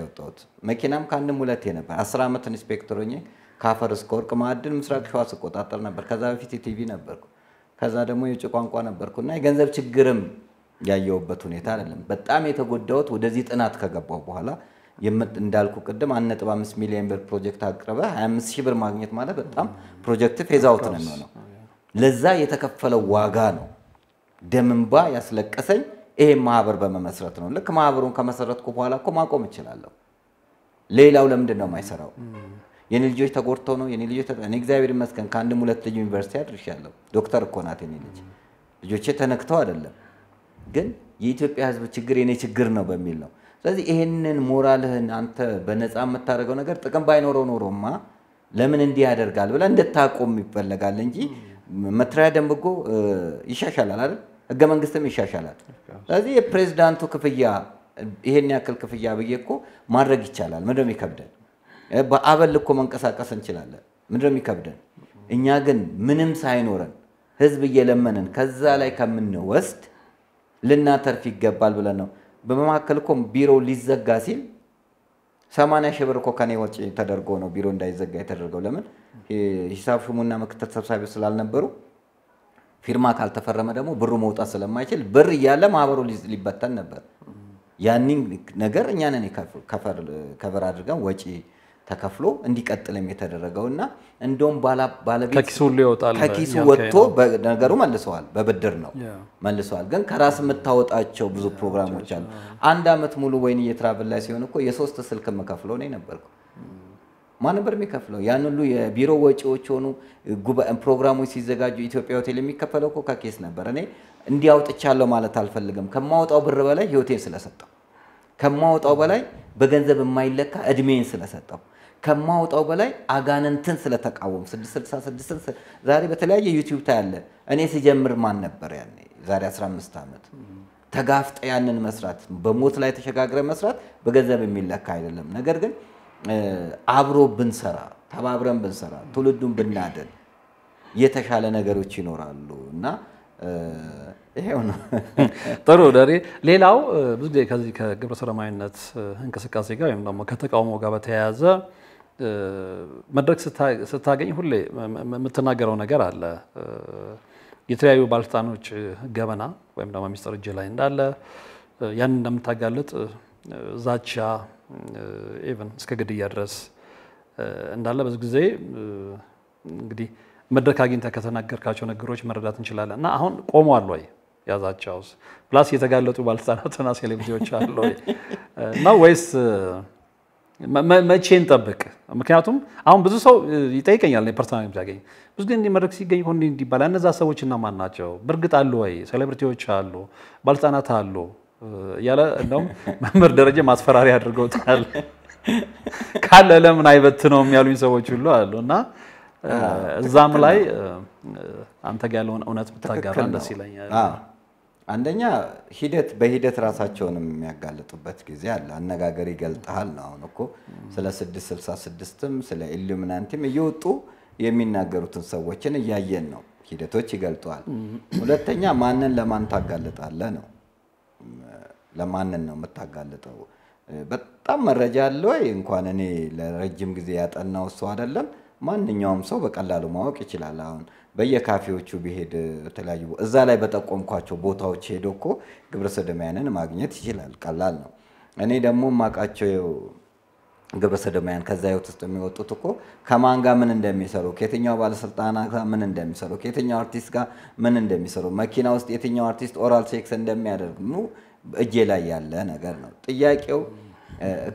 መኪናም ከአንድም ሁለቴ ነበር። 10 ዓመት ኢንስፔክተር ሆኜ ከአፈር እስከ ወርቅ ማዕድን ምስራቅ ሸዋ ስቆጣጠር ነበር። ከዛ በፊት የቲቪ ነበርኩ። ከዛ ደግሞ የውጭ ቋንቋ ነበርኩና የገንዘብ ችግርም ያየሁበት ሁኔታ አይደለም። በጣም የተጎዳሁት ወደዚህ ጥናት ከገባሁ በኋላ እንዳልኩ ቅድም 1.5 ሚሊዮን ብር ፕሮጀክት አቅርበ 25 ሺህ ብር ማግኘት ማለት በጣም ፕሮጀክት ፌዛውት ነው የሚሆነው። ለዛ የተከፈለው ዋጋ ነው ደምንባ ያስለቀሰኝ ይሄ ማህበር በመመስረት ነው። ልክ ማህበሩን ከመሰረትኩ በኋላ እኮ ማቆም እችላለሁ። ሌላው ለምንድን ነው የማይሰራው? የኔ ልጆች ተጎድተው ነው የኔ ልጆች እኔ እግዚአብሔር ይመስገን ከአንድም ሁለት ልጅ ዩኒቨርሲቲ አድርሻለሁ። ዶክተር እኮ ናት የኔ ልጅ። ልጆቼ ተነክተው አይደለም ግን የኢትዮጵያ ህዝብ ችግር የኔ ችግር ነው በሚል ነው ስለዚህ ይሄንን ሞራልህን አንተ በነፃ የምታደርገው ነገር ጥቅም ባይኖረው ኖሮማ ለምን እንዲህ ያደርጋል ብለህ እንድታቆም ይፈለጋል እንጂ መተዳደሪያ ደንብ እኮ ይሻሻላል አይደል? ህገ መንግስትም ይሻሻላል። ስለዚህ የፕሬዚዳንቱ ክፍያ ይሄን ያክል ክፍያ ብዬ እኮ ማድረግ ይቻላል። ምንድነው የሚከብደን? በአበል እኮ መንቀሳቀስ እንችላለን። ምንድነው የሚከብደን? እኛ ግን ምንም ሳይኖረን ህዝብ እየለመንን ከዛ ላይ ከምንወስድ ልናተርፍ ይገባል ብለን ነው በመካከል እኮ ቢሮ ሊዘጋ ሲል ሰማንያ ሺህ ብር እኮ ከኔ ወጪ ተደርጎ ነው ቢሮ እንዳይዘጋ የተደረገው። ለምን ሂሳብ ሹሙና ምክትል ሰብሳቢ ስላልነበሩ ፊርማ ካልተፈረመ ደግሞ ብሩ መውጣት ስለማይችል ብር እያለ ማህበሩ ሊበተን ነበር። ያንን ነገር እኛንን ከቨር አድርገን ወጪ ተከፍሎ እንዲቀጥልም የተደረገው እና እንደውም ባለቤት ከኪሱ ወጥቶ ነገሩ መልሰዋል፣ በብድር ነው መልሰዋል። ግን ከራስ የምታወጣቸው ብዙ ፕሮግራሞች አሉ። አንድ አመት ሙሉ ወይንዬ ትራቭል ላይ ሲሆን እኮ የሶስት ስልክ የምከፍለው እኔ ነበርኩ። ማን ነበር የሚከፍለው? ያን ሁሉ የቢሮ ወጪዎች ሆኑ ፕሮግራሞች ሲዘጋጁ ኢትዮጵያ ሆቴል የሚከፈለው እኮ ከኬስ ነበር። እኔ እንዲያውጥቻለሁ ማለት አልፈልግም። ከማወጣው ብር በላይ ህይወቴን ስለሰጠው ከማወጣው በላይ በገንዘብ የማይለካ እድሜን ስለሰጠው ከማውጣው በላይ አጋንንትን ስለተቃወም 666 ዛሬ በተለያየ ዩቲዩብ ታያለ። እኔ ሲጀምር ማን ነበር ያኔ? ዛሬ 15 ዓመት ተጋፍጠ ያንን መስራት በሞት ላይ ተሸጋግረ መስራት በገንዘብ የሚለካ አይደለም። ነገር ግን አብሮ ብንሰራ፣ ተባብረን ብንሰራ፣ ትውልዱን ብናደን የተሻለ ነገሮች ይኖራሉ እና ይሄው ነው። ጥሩ ደሬ። ሌላው ብዙ ጊዜ ከዚህ ከግብረ ሰዶማዊነት እንቅስቃሴ ጋር ወይም ደግሞ ከተቃውሞ ጋር በተያያዘ መድረክ ስታገኝ ሁሌ የምትናገረው ነገር አለ። የተለያዩ ባለስልጣኖች ገበና ወይም ደግሞ ሚስጥር እጅ ላይ እንዳለ ያንን እንደምታጋልጥ ዛቻ፣ ኢቨን እስከ ግድያ ድረስ እንዳለ ብዙ ጊዜ እንግዲህ መድረክ አግኝተህ ከተናገርካቸው ነገሮች መረዳት እንችላለን። እና አሁን ቆሟል ወይ ያዛቻውስ? ፕላስ የተጋለጡ ባለስልጣናትና ሴሌብሪቲዎች አሉ ወይ እና ወይስ መቼ እንጠብቅ? ምክንያቱም አሁን ብዙ ሰው ይጠይቀኛል ፐርሰናል ሲያገኝ ብዙ ግን መድረክ ሲገኝ ሆን እንዲባል እነዛ ሰዎች እነማን ናቸው? በእርግጥ አሉ ወይ ሴሌብሪቲዎች አሉ፣ ባለስልጣናት አሉ እያለ እንደውም መምህር ደረጀ ማስፈራሪያ አድርገውታል። ካለ ለምን አይበት ነው የሚያሉኝ ሰዎች ሁሉ አሉ እና እዛም ላይ አንተ ጋር ያለውን እውነት ብታጋራ ደስ ይለኛል። አንደኛ ሂደት በሂደት ራሳቸውንም የሚያጋልጡበት ጊዜ አለ። አነጋገር ይገልጠሃል ነው። አሁን እኮ ስለ 666ም ስለ ኢሉሚናንቲም እየወጡ የሚናገሩትን ሰዎችን እያየን ነው። ሂደቶች ይገልጠዋል። ሁለተኛ ማንን ለማን ታጋልጣለህ ነው። ለማንን ነው የምታጋልጠው? በጣም መረጃ አለ ወይ? እንኳን እኔ ለረጅም ጊዜ ያጠናው ሰው አይደለም ማንኛውም ሰው በቀላሉ ማወቅ ይችላል። አሁን በየካፌዎቹ ቢሄድ በተለያዩ እዛ ላይ በጠቆምኳቸው ቦታዎች ሄዶ እኮ ግብረ ሰዶማያንን ማግኘት ይችላል። ቀላል ነው። እኔ ደግሞ የማውቃቸው ግብረ ሰዶማያን ከዛ ህይወት ውስጥ የሚወጡት እኮ ከማን ጋር ምን እንደሚሰሩ፣ ከየትኛው ባለስልጣና ጋር ምን እንደሚሰሩ፣ ከየትኛው አርቲስት ጋር ምን እንደሚሰሩ፣ መኪና ውስጥ የትኛው አርቲስት ኦራል ሴክስ እንደሚያደርግ እጄ ላይ ያለ ነገር ነው። ጥያቄው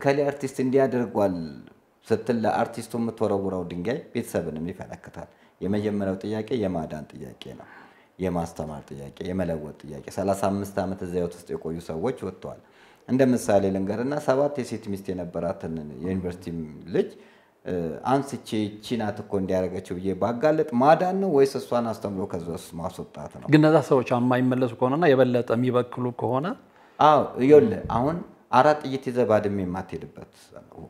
ከሌ አርቲስት እንዲያደርጓል ስትል ለአርቲስቱ የምትወረውረው ድንጋይ ቤተሰብንም ይፈለክታል። የመጀመሪያው ጥያቄ የማዳን ጥያቄ ነው። የማስተማር ጥያቄ፣ የመለወጥ ጥያቄ። 35 ዓመት እዚያ ውስጥ የቆዩ ሰዎች ወጥተዋል። እንደ ምሳሌ ልንገርና ሰባት የሴት ሚስት የነበራትን የዩኒቨርሲቲ ልጅ አንስቼ ይቺ ናት እኮ እንዲያደረገችው ብዬ ባጋለጥ ማዳን ነው ወይስ እሷን አስተምሮ ከዛ ውስጥ ማስወጣት ነው? ግን እነዛ ሰዎች የማይመለሱ ከሆነና የበለጠ የሚበክሉ ከሆነ አዎ ይኸውልህ አሁን አራት ጥይት ይዘህ ባድሜ የማትሄድበት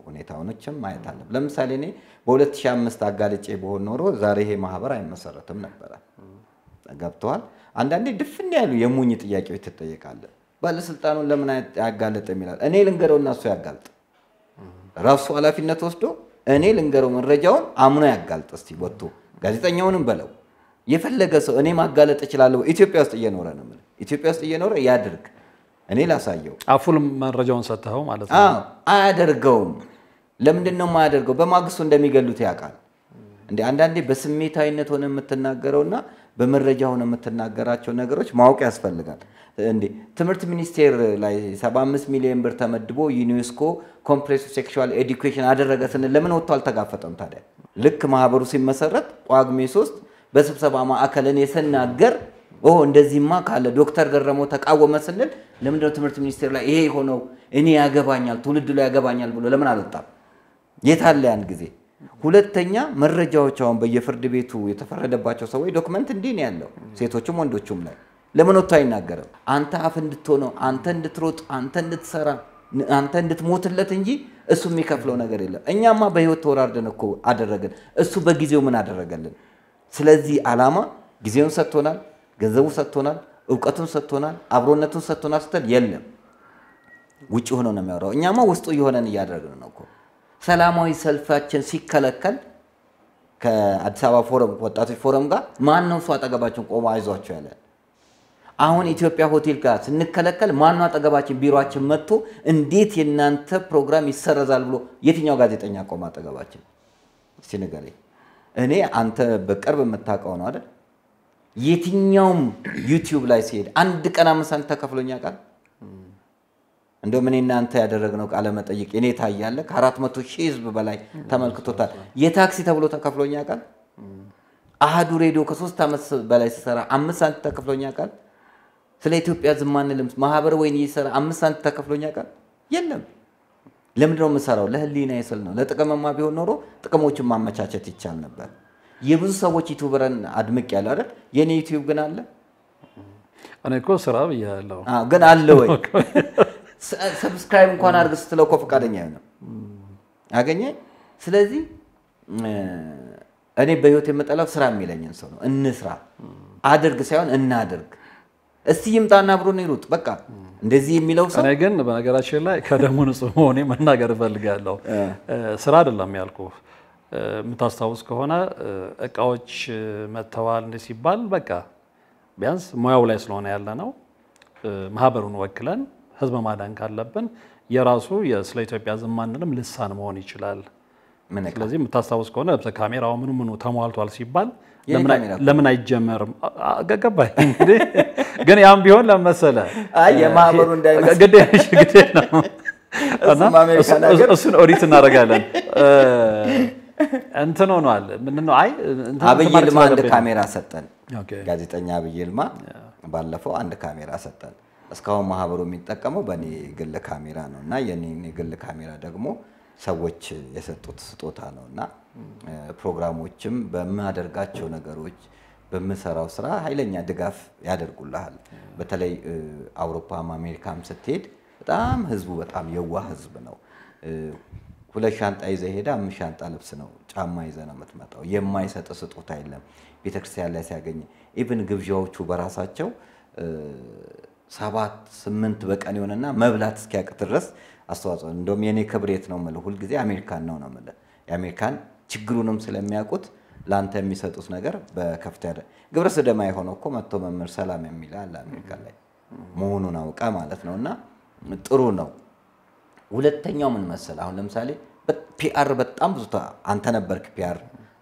ሁኔታዎችም ማየት አለብን። ለምሳሌ እኔ በ2005 አጋልጬ በሆን ኖሮ ዛሬ ይሄ ማህበር አይመሰረትም ነበረ። ገብተዋል። አንዳንዴ ድፍን ያሉ የሙኝ ጥያቄዎች ትጠየቃለህ። ባለስልጣኑን ለምን ያጋለጥ የሚላል እኔ ልንገረው እና እሱ ያጋልጥ። ራሱ ኃላፊነት ወስዶ እኔ ልንገረው መረጃውን አምኖ ያጋልጥ። እስቲ ወጥቶ ጋዜጠኛውንም በለው የፈለገ ሰው እኔ ማጋለጥ እችላለሁ። ኢትዮጵያ ውስጥ እየኖረ ነው ኢትዮጵያ ውስጥ እየኖረ ያድርግ። እኔ ላሳየው። አፉል መረጃውን ሰጥተኸው ማለት ነው። አያደርገውም። ለምንድን ነው የማያደርገው? በማግስቱ እንደሚገሉት ያውቃል። እንደ አንዳንዴ በስሜታዊነት ሆነ የምትናገረውና በመረጃ ሆነ የምትናገራቸው ነገሮች ማወቅ ያስፈልጋል። እንዴ ትምህርት ሚኒስቴር ላይ 75 ሚሊዮን ብር ተመድቦ ዩኔስኮ ኮምፕሬሲቭ ሴክሹዋል ኤዱኬሽን አደረገ ስንል ለምን ወጥቶ አልተጋፈጠም ታዲያ? ልክ ማህበሩ ሲመሰረት ጳጉሜ 3 በስብሰባ ማዕከልን የስናገር ኦ እንደዚህማ ካለ ዶክተር ገረመው ተቃወመ ስንል ለምንድነው ትምህርት ሚኒስቴር ላይ ይሄ የሆነው እኔ ያገባኛል ትውልድ ላይ ያገባኛል ብሎ ለምን አልወጣም? የታለ ያን ጊዜ? ሁለተኛ መረጃዎች አሁን በየፍርድ ቤቱ የተፈረደባቸው ሰዎች ዶክመንት እንዲህ ነው ያለው፣ ሴቶችም ወንዶችም ላይ ለምን ወጥቶ አይናገርም? አንተ አፍ እንድትሆነው፣ አንተ እንድትሮጥ፣ አንተ እንድትሰራ፣ አንተ እንድትሞትለት እንጂ እሱ የሚከፍለው ነገር የለም። እኛማ በህይወት ተወራርደን እኮ አደረግን፣ እሱ በጊዜው ምን አደረገልን? ስለዚህ አላማ ጊዜውን ሰጥቶናል። ገንዘቡ ሰጥቶናል፣ እውቀቱን ሰጥቶናል፣ አብሮነቱን ሰጥቶናል ስትል የለም ውጭ ሆኖ ነው የሚያወራው። እኛማ ውስጡ የሆነን እያደረግን ነው እኮ። ሰላማዊ ሰልፋችን ሲከለከል ከአዲስ አበባ ፎረም ወጣቶች ፎረም ጋር ማን ነው እሱ አጠገባችን ቆሞ አይዟቸው ያለ? አሁን ኢትዮጵያ ሆቴል ጋር ስንከለከል ማነው አጠገባችን ቢሮችን መጥቶ እንዴት የእናንተ ፕሮግራም ይሰረዛል ብሎ የትኛው ጋዜጠኛ ቆመ አጠገባችን? እስቲ ንገረኝ። እኔ አንተ በቅርብ የምታውቀው ነው አይደል? የትኛውም ዩቲዩብ ላይ ሲሄድ አንድ ቀን አምስት ሳንቲም ተከፍሎኛ ቃል እንደውም እኔ እናንተ ያደረግነው ቃለ መጠይቅ እኔ ታያለ ከአራት መቶ ሺህ ህዝብ በላይ ተመልክቶታል። የታክሲ ተብሎ ተከፍሎኛ ቃል አህዱ ሬዲዮ ከሶስት ዓመት በላይ ሲሰራ አምስት ሳንቲም ተከፍሎኛ ቃል ስለ ኢትዮጵያ ዝም አንልም ማህበር ወይን እየሰራ አምስት ሳንቲም ተከፍሎኛ ቃል የለም። ለምንድነው የምሰራው? ለህሊና ስል ነው። ለጥቅምማ ቢሆን ኖሮ ጥቅሞችን ማመቻቸት ይቻል ነበር። የብዙ ሰዎች ዩቱበርን አድምቅ ያለ አይደል? የኔ ዩቲዩብ ግን አለ። እኔ እኮ ስራ ብያለሁ። ግን አለ ወይ ሰብስክራይብ እንኳን አድርግ ስትለው እኮ ፈቃደኛ ነው አገኘ። ስለዚህ እኔ በህይወት የምጠላው ስራ የሚለኝን ሰው ነው። እንስራ አድርግ ሳይሆን እናድርግ። እስቲ ይምጣና አብሮን ይሩጥ። በቃ እንደዚህ የሚለው ሰው እኔ ግን በነገራችን ላይ ከደሙ ንጹህ መሆኔ መናገር እፈልጋለሁ። ስራ አይደለም ያልኩህ የምታስታውስ ከሆነ እቃዎች መጥተዋል እንደ ሲባል በቃ ቢያንስ ሙያው ላይ ስለሆነ ያለ ነው። ማህበሩን ወክለን ህዝብ ማዳን ካለብን የራሱ ስለ ኢትዮጵያ ዝም አንልም ልሳን መሆን ይችላል። ስለዚህ የምታስታውስ ከሆነ ካሜራው ምኑ ምኑ ተሟልቷል ሲባል ለምን አይጀመርም? ገባይ እንግዲህ ግን ያም ቢሆን ለመሰለ የማህበሩ እንዳይመስል ግዴ ነው። እሱን ኦዲት እናደርጋለን። እንትን ሆኗል። አይ አብይ አንድ ካሜራ ሰጠን። ጋዜጠኛ አብይ ልማ ባለፈው አንድ ካሜራ ሰጠን። እስካሁን ማህበሩ የሚጠቀመው በእኔ ግል ካሜራ ነው እና የኔ ግል ካሜራ ደግሞ ሰዎች የሰጡት ስጦታ ነው እና ፕሮግራሞችም በማደርጋቸው ነገሮች በምሰራው ስራ ኃይለኛ ድጋፍ ያደርጉልሃል። በተለይ አውሮፓም አሜሪካም ስትሄድ በጣም ህዝቡ በጣም የዋህ ህዝብ ነው። ሁለት ሻንጣ ይዘህ ሄደህ አምስት ሻንጣ ልብስ ነው ጫማ ይዘህ ነው የምትመጣው። የማይሰጥ ስጦታ የለም ቤተክርስቲያን ላይ ሲያገኝ ኢቭን ግብዣዎቹ በራሳቸው ሰባት ስምንት በቀን ይሆንና መብላት እስኪያቅት ድረስ አስተዋጽኦ እንደውም የእኔ ክብሬት ነው የምልህ ሁልጊዜ አሜሪካን ነው ነው የምልህ የአሜሪካን ችግሩንም ስለሚያውቁት ለአንተ የሚሰጡት ነገር በከፍታ ግብረ ስደማ የሆነ እኮ መጥቶ መምህር ሰላም የሚል አለ አሜሪካ ላይ መሆኑን አውቃ ማለት ነው። እና ጥሩ ነው። ሁለተኛው ምን መሰል አሁን ለምሳሌ ፒአር በጣም ብዙ አንተ ነበርክ ፒአር፣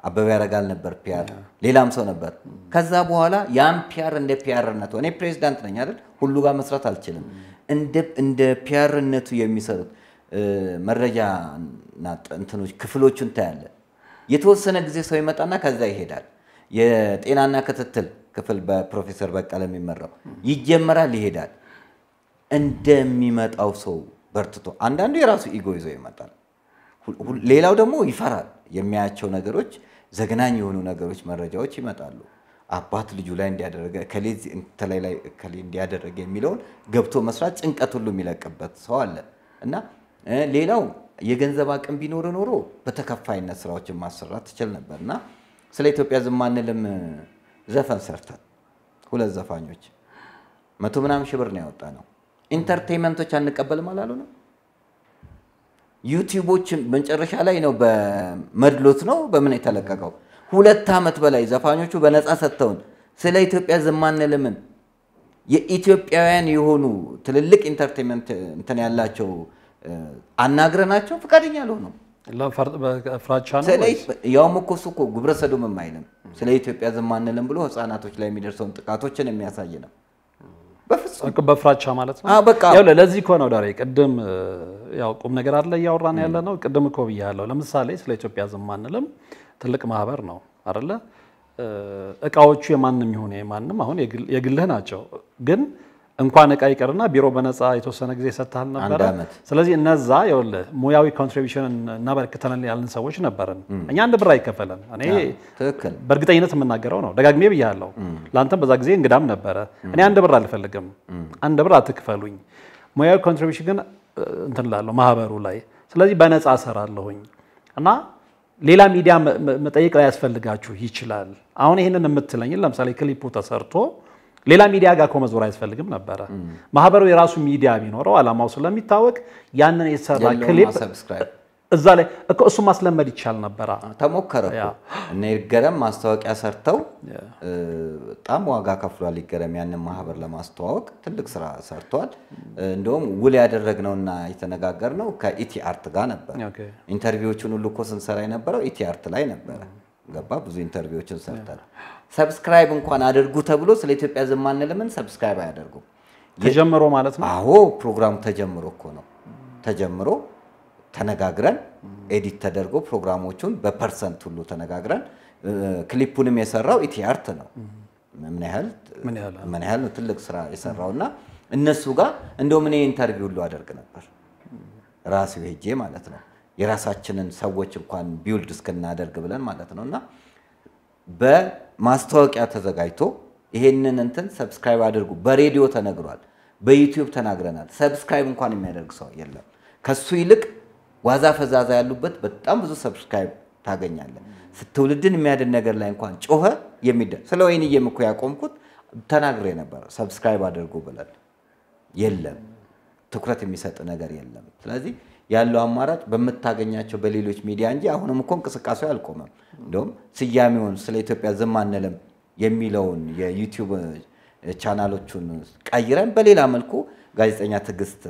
አበበ ያረጋል ነበር ፒአር፣ ሌላም ሰው ነበር። ከዛ በኋላ ያም ፒአር እንደ ፒአርነቱ እኔ ፕሬዚዳንት ነኝ አይደል፣ ሁሉ ጋር መስራት አልችልም። እንደ ፒአርነቱ የሚሰሩት መረጃ እንትኖች ክፍሎቹን ታያለ። የተወሰነ ጊዜ ሰው ይመጣና ከዛ ይሄዳል። የጤናና ክትትል ክፍል በፕሮፌሰር በቀለ የሚመራው ይጀመራል፣ ይሄዳል። እንደሚመጣው ሰው በርትቶ አንዳንዱ የራሱ ኢጎ ይዞ ይመጣል። ሌላው ደግሞ ይፈራል። የሚያያቸው ነገሮች ዘግናኝ የሆኑ ነገሮች፣ መረጃዎች ይመጣሉ። አባት ልጁ ላይ እንዲያደረገ ከላይ ላይ እንዲያደረገ የሚለውን ገብቶ መስራት ጭንቀት ሁሉ የሚለቅበት ሰው አለ እና ሌላው የገንዘብ አቅም ቢኖር ኖሮ በተከፋይነት ስራዎችን ማሰራት ትችል ነበር እና ስለ ኢትዮጵያ ዝም አንልም ዘፈን ሰርተን ሁለት ዘፋኞች መቶ ምናምን ሺህ ብር ነው ያወጣ ነው። ኢንተርቴንመንቶች አንቀበልም አላሉንም። ዩቲዩቦች መጨረሻ ላይ ነው በመድሎት ነው በምን የተለቀቀው። ሁለት ዓመት በላይ ዘፋኞቹ በነፃ ሰጥተውን ስለ ኢትዮጵያ ዝማን ለምን የኢትዮጵያውያን የሆኑ ትልልቅ ኢንተርቴንመንት እንትን ያላቸው አናግረናቸው ፈቃደኛ አልሆኑም። ፍራቻ ነው። ያውም እኮ እሱ እኮ አይልም። ስለ ኢትዮጵያ ዝም አንልም ብሎ ህፃናቶች ላይ የሚደርሰውን ጥቃቶችን የሚያሳይ ነው። በፍጹም በፍራቻ ማለት ነው። በቃ ለዚህ እኮ ነው ዳሬ ቅድም ያው ቁም ነገር አለ እያወራን ያለ ነው። ቅድም እኮ ብያለሁ። ለምሳሌ ስለ ኢትዮጵያ ዝም አንልም። ትልቅ ማህበር ነው አይደለ? እቃዎቹ የማንም ይሁን የማንም አሁን የግልህ ናቸው ግን እንኳን እቃ ይቀርና ቢሮ በነፃ የተወሰነ ጊዜ ሰጥተሃል ነበረ። ስለዚህ እነዛ የወለ ሙያዊ ኮንትሪቢሽን እናበረክተናል ያለን ሰዎች ነበርን። እኛ አንድ ብር አይከፈለን። እኔ በእርግጠኝነት የምናገረው ነው፣ ደጋግሜ ብያለሁ። ለአንተም በዛ ጊዜ እንግዳም ነበረ። እኔ አንድ ብር አልፈልግም፣ አንድ ብር አትክፈሉኝ። ሙያዊ ኮንትሪቢሽን ግን እንትን እላለሁ ማህበሩ ላይ። ስለዚህ በነፃ እሰራለሁኝ እና ሌላ ሚዲያ መጠየቅ ላይ ያስፈልጋችሁ ይችላል። አሁን ይህንን የምትለኝን ለምሳሌ ክሊፑ ተሰርቶ ሌላ ሚዲያ ጋር እኮ መዞር አያስፈልግም ነበረ። ማህበሩ የራሱ ሚዲያ ቢኖረው አላማው ስለሚታወቅ ያንን የተሰራ ክሊፕ እዛ ላይ እኮ እሱ ማስለመድ ይቻል ነበረ። ተሞከረ እኮ እነ ይገረም ማስታወቂያ ሰርተው በጣም ዋጋ ከፍሏል። ይገረም ያንን ማህበር ለማስተዋወቅ ትልቅ ስራ ሰርቷል። እንደውም ውል ያደረግነውና የተነጋገርነው ከኢቲ አርት ጋር ነበር። ኢንተርቪዎቹን ሁሉ እኮ ስንሰራ የነበረው ኢቲ አርት ላይ ነበረ። ገባ ብዙ ኢንተርቪዎችን ሰርተናል። ሰብስክራይብ እንኳን አድርጉ ተብሎ ስለ ኢትዮጵያ ዝም አንልምን ሰብስክራይብ አያደርጉም። ተጀምሮ ማለት ነው። አዎ ፕሮግራሙ ተጀምሮ እኮ ነው። ተጀምሮ ተነጋግረን ኤዲት ተደርጎ ፕሮግራሞቹን በፐርሰንት ሁሉ ተነጋግረን ክሊፑንም የሰራው ኢቲአርት ነው። ምን ያህል ምን ያህል ነው ትልቅ ስራ የሰራው እና እነሱ ጋር እንደውም እኔ ኢንተርቪው ሁሉ አደርግ ነበር ራሴ ሄጄ ማለት ነው የራሳችንን ሰዎች እንኳን ቢውልድ እስክናደርግ ብለን ማለት ነው እና ማስታወቂያ ተዘጋጅቶ ይሄንን እንትን ሰብስክራይብ አድርጉ በሬዲዮ ተነግሯል፣ በዩቲዩብ ተናግረናል። ሰብስክራይብ እንኳን የሚያደርግ ሰው የለም። ከሱ ይልቅ ዋዛ ፈዛዛ ያሉበት በጣም ብዙ ሰብስክራይብ ታገኛለን። ትውልድን የሚያድን ነገር ላይ እንኳን ጮኸ የሚደ ስለ ወይን እየምኩ ያቆምኩት ተናግሬ የነበረ ሰብስክራይብ አድርጉ ብለን የለም ትኩረት የሚሰጥ ነገር የለም። ስለዚህ ያለው አማራጭ በምታገኛቸው በሌሎች ሚዲያ እንጂ አሁንም እኮ እንቅስቃሴው አልቆመም። እንደውም ስያሜውን ስለ ኢትዮጵያ ዝም አንልም የሚለውን የዩቲዩብ ቻናሎቹን ቀይረን በሌላ መልኩ ጋዜጠኛ ትዕግስት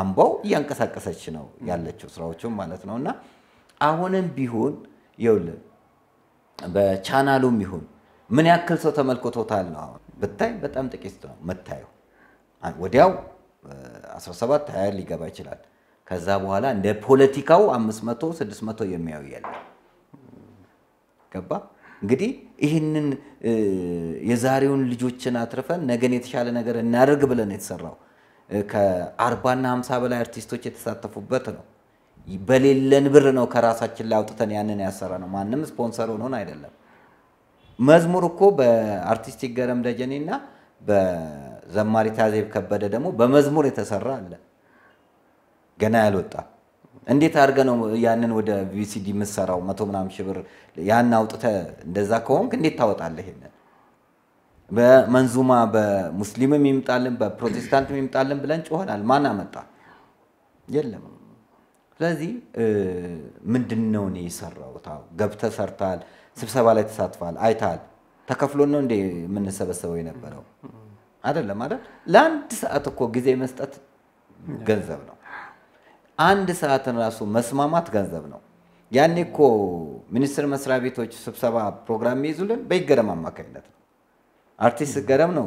አምባው እያንቀሳቀሰች ነው ያለችው ስራዎቹም ማለት ነው። እና አሁንም ቢሆን ይኸውልህ በቻናሉም ይሁን ምን ያክል ሰው ተመልክቶታል ነው አሁን ብታይ በጣም ጥቂት ነው የምታየው። ወዲያው 17 20 ሊገባ ይችላል። ከዛ በኋላ እንደ ፖለቲካው 500 600 የሚያዩ ያለ ገባ። እንግዲህ ይህንን የዛሬውን ልጆችን አትርፈን ነገን የተሻለ ነገር እናደርግ ብለን የተሰራው ከአርባና ሃምሳ በላይ አርቲስቶች የተሳተፉበት ነው። በሌለን ብር ነው ከራሳችን ላይ አውጥተን ያንን ያሰራ ነው። ማንም ስፖንሰር ሆኖን አይደለም። መዝሙር እኮ በአርቲስቲክ ገረም ደጀኔ እና በዘማሪ ታዜብ ከበደ ደግሞ በመዝሙር የተሰራ አለ። ገና ያልወጣ እንዴት አድርገ ነው ያንን ወደ ቪሲዲ የምትሰራው? መቶ ምናምን ሺህ ብር ያን አውጥተ እንደዛ ከሆንክ እንዴት ታወጣለህ? ይሄንን በመንዙማ በሙስሊምም ይምጣልን በፕሮቴስታንትም ይምጣልን ብለን ጮኸናል። ማን አመጣ? የለም። ስለዚህ ምንድን ነው እኔ የሰራሁት? ገብተህ ሰርተሃል፣ ስብሰባ ላይ ተሳትፋል፣ አይተሃል። ተከፍሎ ነው እንደ የምንሰበሰበው የነበረው? አይደለም አይደል? ለአንድ ሰዓት እኮ ጊዜ መስጠት ገንዘብ ነው። አንድ ሰዓትን ራሱ መስማማት ገንዘብ ነው። ያኔ እኮ ሚኒስቴር መስሪያ ቤቶች ስብሰባ ፕሮግራም የሚይዙልን በይገረም አማካኝነት ነው። አርቲስት ገረም ነው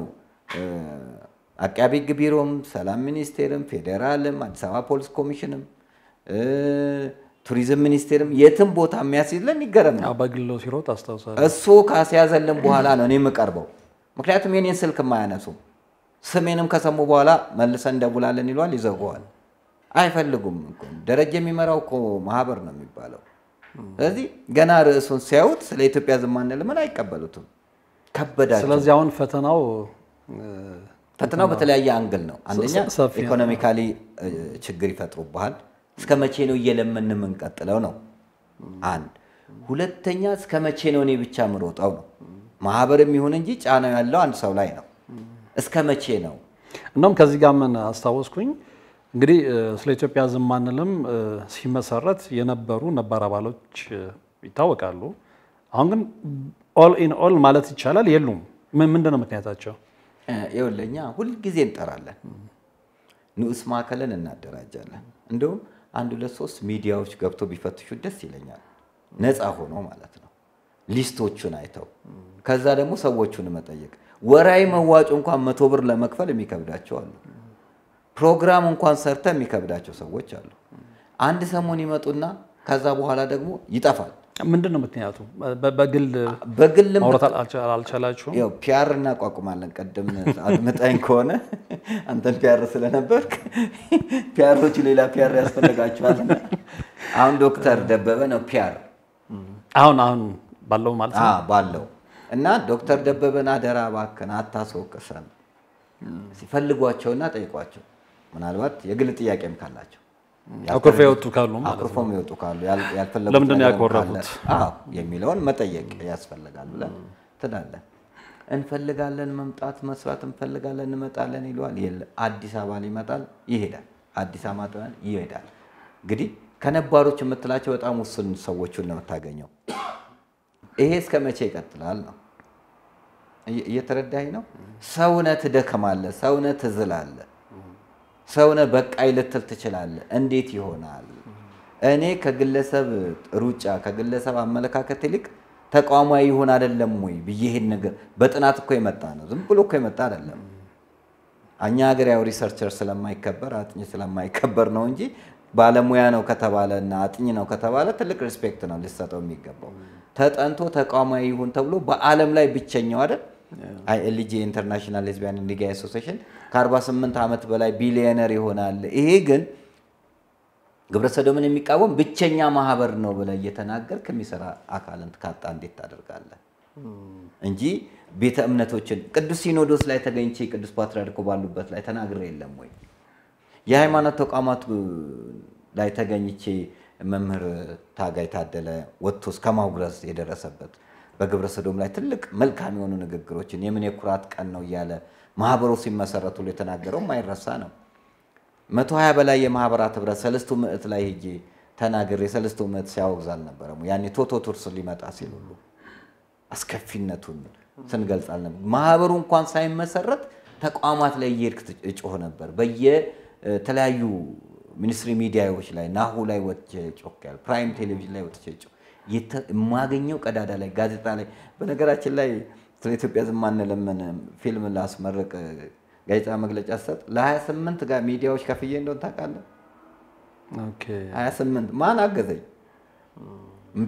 አቃቢ ሕግ ቢሮም፣ ሰላም ሚኒስቴርም፣ ፌዴራልም፣ አዲስ አበባ ፖሊስ ኮሚሽንም፣ ቱሪዝም ሚኒስቴርም የትም ቦታ የሚያስይዝልን ይገረም ነው። በግሎ ሲሮጥ አስታውሳለሁ። እሱ ካስያዘልን በኋላ ነው እኔ የምቀርበው። ምክንያቱም የኔን ስልክ የማያነሱ ስሜንም ከሰሙ በኋላ መልሰን እንደውላለን ይሏል፣ ይዘጉዋል። አይፈልጉም እኮ ደረጀ የሚመራው እኮ ማህበር ነው የሚባለው። ስለዚህ ገና ርዕሱን ሲያዩት ስለ ኢትዮጵያ ዝም አንልም አይቀበሉትም፣ ከበዳቸው። ስለዚህ አሁን ፈተናው ፈተናው በተለያየ አንግል ነው። አንደኛ ኢኮኖሚካሊ ችግር ይፈጥሩብሃል። እስከ መቼ ነው እየለመን የምንቀጥለው ነው አንድ። ሁለተኛ እስከ መቼ ነው እኔ ብቻ ምሮጠው ነው። ማህበርም የሚሆን እንጂ ጫናው ያለው አንድ ሰው ላይ ነው። እስከ መቼ ነው? እንደውም ከዚህ ጋር ምን አስታወስኩኝ እንግዲህ ስለ ኢትዮጵያ ዝም አንልም ሲመሰረት የነበሩ ነባር አባሎች ይታወቃሉ። አሁን ግን ኦል ኢን ኦል ማለት ይቻላል የሉም። ምንድን ነው ምክንያታቸው? ይኸውልህ ሁልጊዜ እንጠራለን፣ ንዑስ ማዕከልን እናደራጃለን። እንዲሁም አንድ ሁለት ሶስት ሚዲያዎች ገብቶ ቢፈትሹ ደስ ይለኛል። ነፃ ሆኖ ማለት ነው ሊስቶቹን አይተው ከዛ ደግሞ ሰዎቹን መጠየቅ ወራይ መዋጮ እንኳን መቶ ብር ለመክፈል የሚከብዳቸው አሉ። ፕሮግራም እንኳን ሰርተ የሚከብዳቸው ሰዎች አሉ። አንድ ሰሞን ይመጡና ከዛ በኋላ ደግሞ ይጠፋል። ምንድን ነው ምክንያቱ? በግል በግል አልቻላችሁም? ፒያር እናቋቁማለን። ቀደም አድምጠኝ ከሆነ አንተን ፒያር ስለነበርክ ፒያሮች ሌላ ፒያር ያስፈልጋቸዋል። አሁን ዶክተር ደበበ ነው ፒያር አሁን አሁን ባለው ማለት ነው ባለው እና ዶክተር ደበበን አደራ እባክህን አታስወቅሰን። ሲፈልጓቸውና ጠይቋቸው። ምናልባት የግል ጥያቄም ካላቸው አኩርፎ የወጡ ካሉ አኩርፎም የወጡ ካሉ ያልፈለጉት ለምንድን ያኮረፉት የሚለውን መጠየቅ ያስፈልጋል ብለን ትላለህ። እንፈልጋለን መምጣት መስራት እንፈልጋለን እንመጣለን ይለዋል። አዲስ አበባ ይመጣል ይሄዳል። አዲስ አበባ ይሄዳል። እንግዲህ ከነባሮች የምትላቸው በጣም ውስን ሰዎቹን ነው የምታገኘው። ይሄ እስከ መቼ ይቀጥላል ነው እየተረዳኝ ነው። ሰውነት ደከማለ፣ ሰውነት ትዝላለ ሰውነ በቃይ ልትል ትችላለህ። እንዴት ይሆናል? እኔ ከግለሰብ ሩጫ ከግለሰብ አመለካከት ይልቅ ተቋማዊ ይሆን አይደለም ወይ ብዬ ይሄን ነገር በጥናት እኮ የመጣ ነው። ዝም ብሎ እኮ የመጣ አይደለም። እኛ ሀገር ያው ሪሰርቸር ስለማይከበር አጥኚ ስለማይከበር ነው እንጂ ባለሙያ ነው ከተባለ እና አጥኚ ነው ከተባለ ትልቅ ሪስፔክት ነው ሊሰጠው የሚገባው። ተጠንቶ ተቋማዊ ይሁን ተብሎ በዓለም ላይ ብቸኛው አይደል አይኤልጂ ኢንተርናሽናል ሌዝቢያን ሊጋ አሶሲሽን ከ48 ዓመት በላይ ቢሊዮነር ይሆናል። ይሄ ግን ግብረ ሰዶምን የሚቃወም ብቸኛ ማህበር ነው ብለህ እየተናገር ከሚሰራ አካልን ካጣ እንዴት ታደርጋለህ? እንጂ ቤተ እምነቶችን ቅዱስ ሲኖዶስ ላይ ተገኝቼ ቅዱስ ፓትርያርኩ ባሉበት ላይ ተናግሬ የለም ወይ? የሃይማኖት ተቋማት ላይ ተገኝቼ መምህር ታጋይ ታደለ ወጥቶ እስከ ማውግረዝ የደረሰበት በግብረ ሰዶም ላይ ትልቅ መልካም የሆኑ ንግግሮችን የምን የኩራት ቀን ነው እያለ ማህበሩ ሲመሰረት ሁሉ የተናገረው ማይረሳ ነው። መቶ ሀያ በላይ የማህበራት ህብረት ሰለስቱ ምዕት ላይ ሄጄ ተናግሬ የሰለስቱ ምዕት ሲያወግዝ አልነበረም። ያኔ ቶቶ ቱርስ ሊመጣ ሲል ሁሉ አስከፊነቱን ስንገልጽ አልነበር። ማህበሩ እንኳን ሳይመሰረት ተቋማት ላይ እየሄድክ እጮህ ነበር። በየተለያዩ ሚኒስትሪ ሚዲያዎች ላይ ናሁ ላይ ወጥቼ ጮክ ያል ፕራይም ቴሌቪዥን ላይ ወጥቼ ጮህ የማገኘው ቀዳዳ ላይ ጋዜጣ ላይ በነገራችን ላይ ስለ ኢትዮጵያ ዝማን አንለምን ፊልም ላስመረቅ ጋዜጣ መግለጫ ሰጥ ለ28 ጋር ሚዲያዎች ከፍዬ እንደሆን ታውቃለህ። 28 ማን አገዘኝ?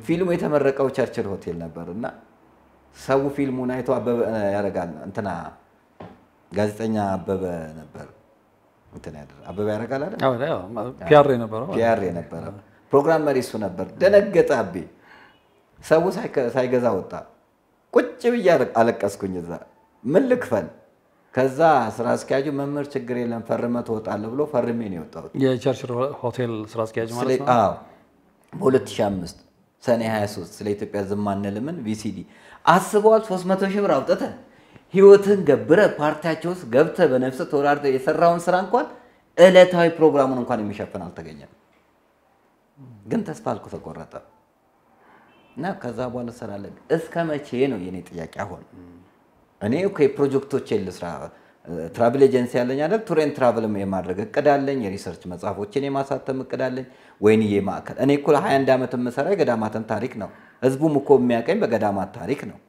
ፊልሙ የተመረቀው ቸርችል ሆቴል ነበር እና ሰው ፊልሙን አይቶ አበበ ያደርጋል እንትና ጋዜጠኛ አበበ ነበር እንትን ያደረ አበበ ያደርጋል አይደል? ፒያር የነበረ ፕሮግራም መሪ እሱ ነበር። ደነገጠ አቤ ሰው ሳይገዛ ወጣ። ቁጭ ብዬ አለቀስኩኝ። እዛ ምን ልክፈል? ከዛ ስራ አስኪያጁ መምህር ችግር የለም ፈርመ ትወጣለህ ብሎ ፈርሜ ነው የወጣሁት። የቸርች ሆቴል ስራ አስኪያጅ ማለት ነው። በ2005 ሰኔ 23 ስለ ኢትዮጵያ ዝም አንልምን ቪሲዲ አስበዋል። 300 ሺህ ብር አውጥተህ ህይወትን ገብረ ፓርቲያቸው ውስጥ ገብተ በነፍሰ ተወራርተ የሰራውን ስራ እንኳን ዕለታዊ ፕሮግራሙን እንኳን የሚሸፍን አልተገኘም። ግን ተስፋ አልኩ ተቆረጠ። እና ከዛ በኋላ እሰራለሁ። እስከ መቼ ነው የኔ ጥያቄ። አሁን እኔ ፕሮጀክቶቼን ልስራ። ትራቭል ኤጀንሲ ያለኝ አይደል? ቱሬን ትራቭል የማድረግ እቅድ አለኝ። የሪሰርች መጽሐፎችን የማሳተም እቅድ አለኝ። ወይንዬ ማዕከል እኔ እኮ ለ21 ዓመት የምሰራ የገዳማትን ታሪክ ነው። ህዝቡም እኮ የሚያቀኝ በገዳማት ታሪክ ነው።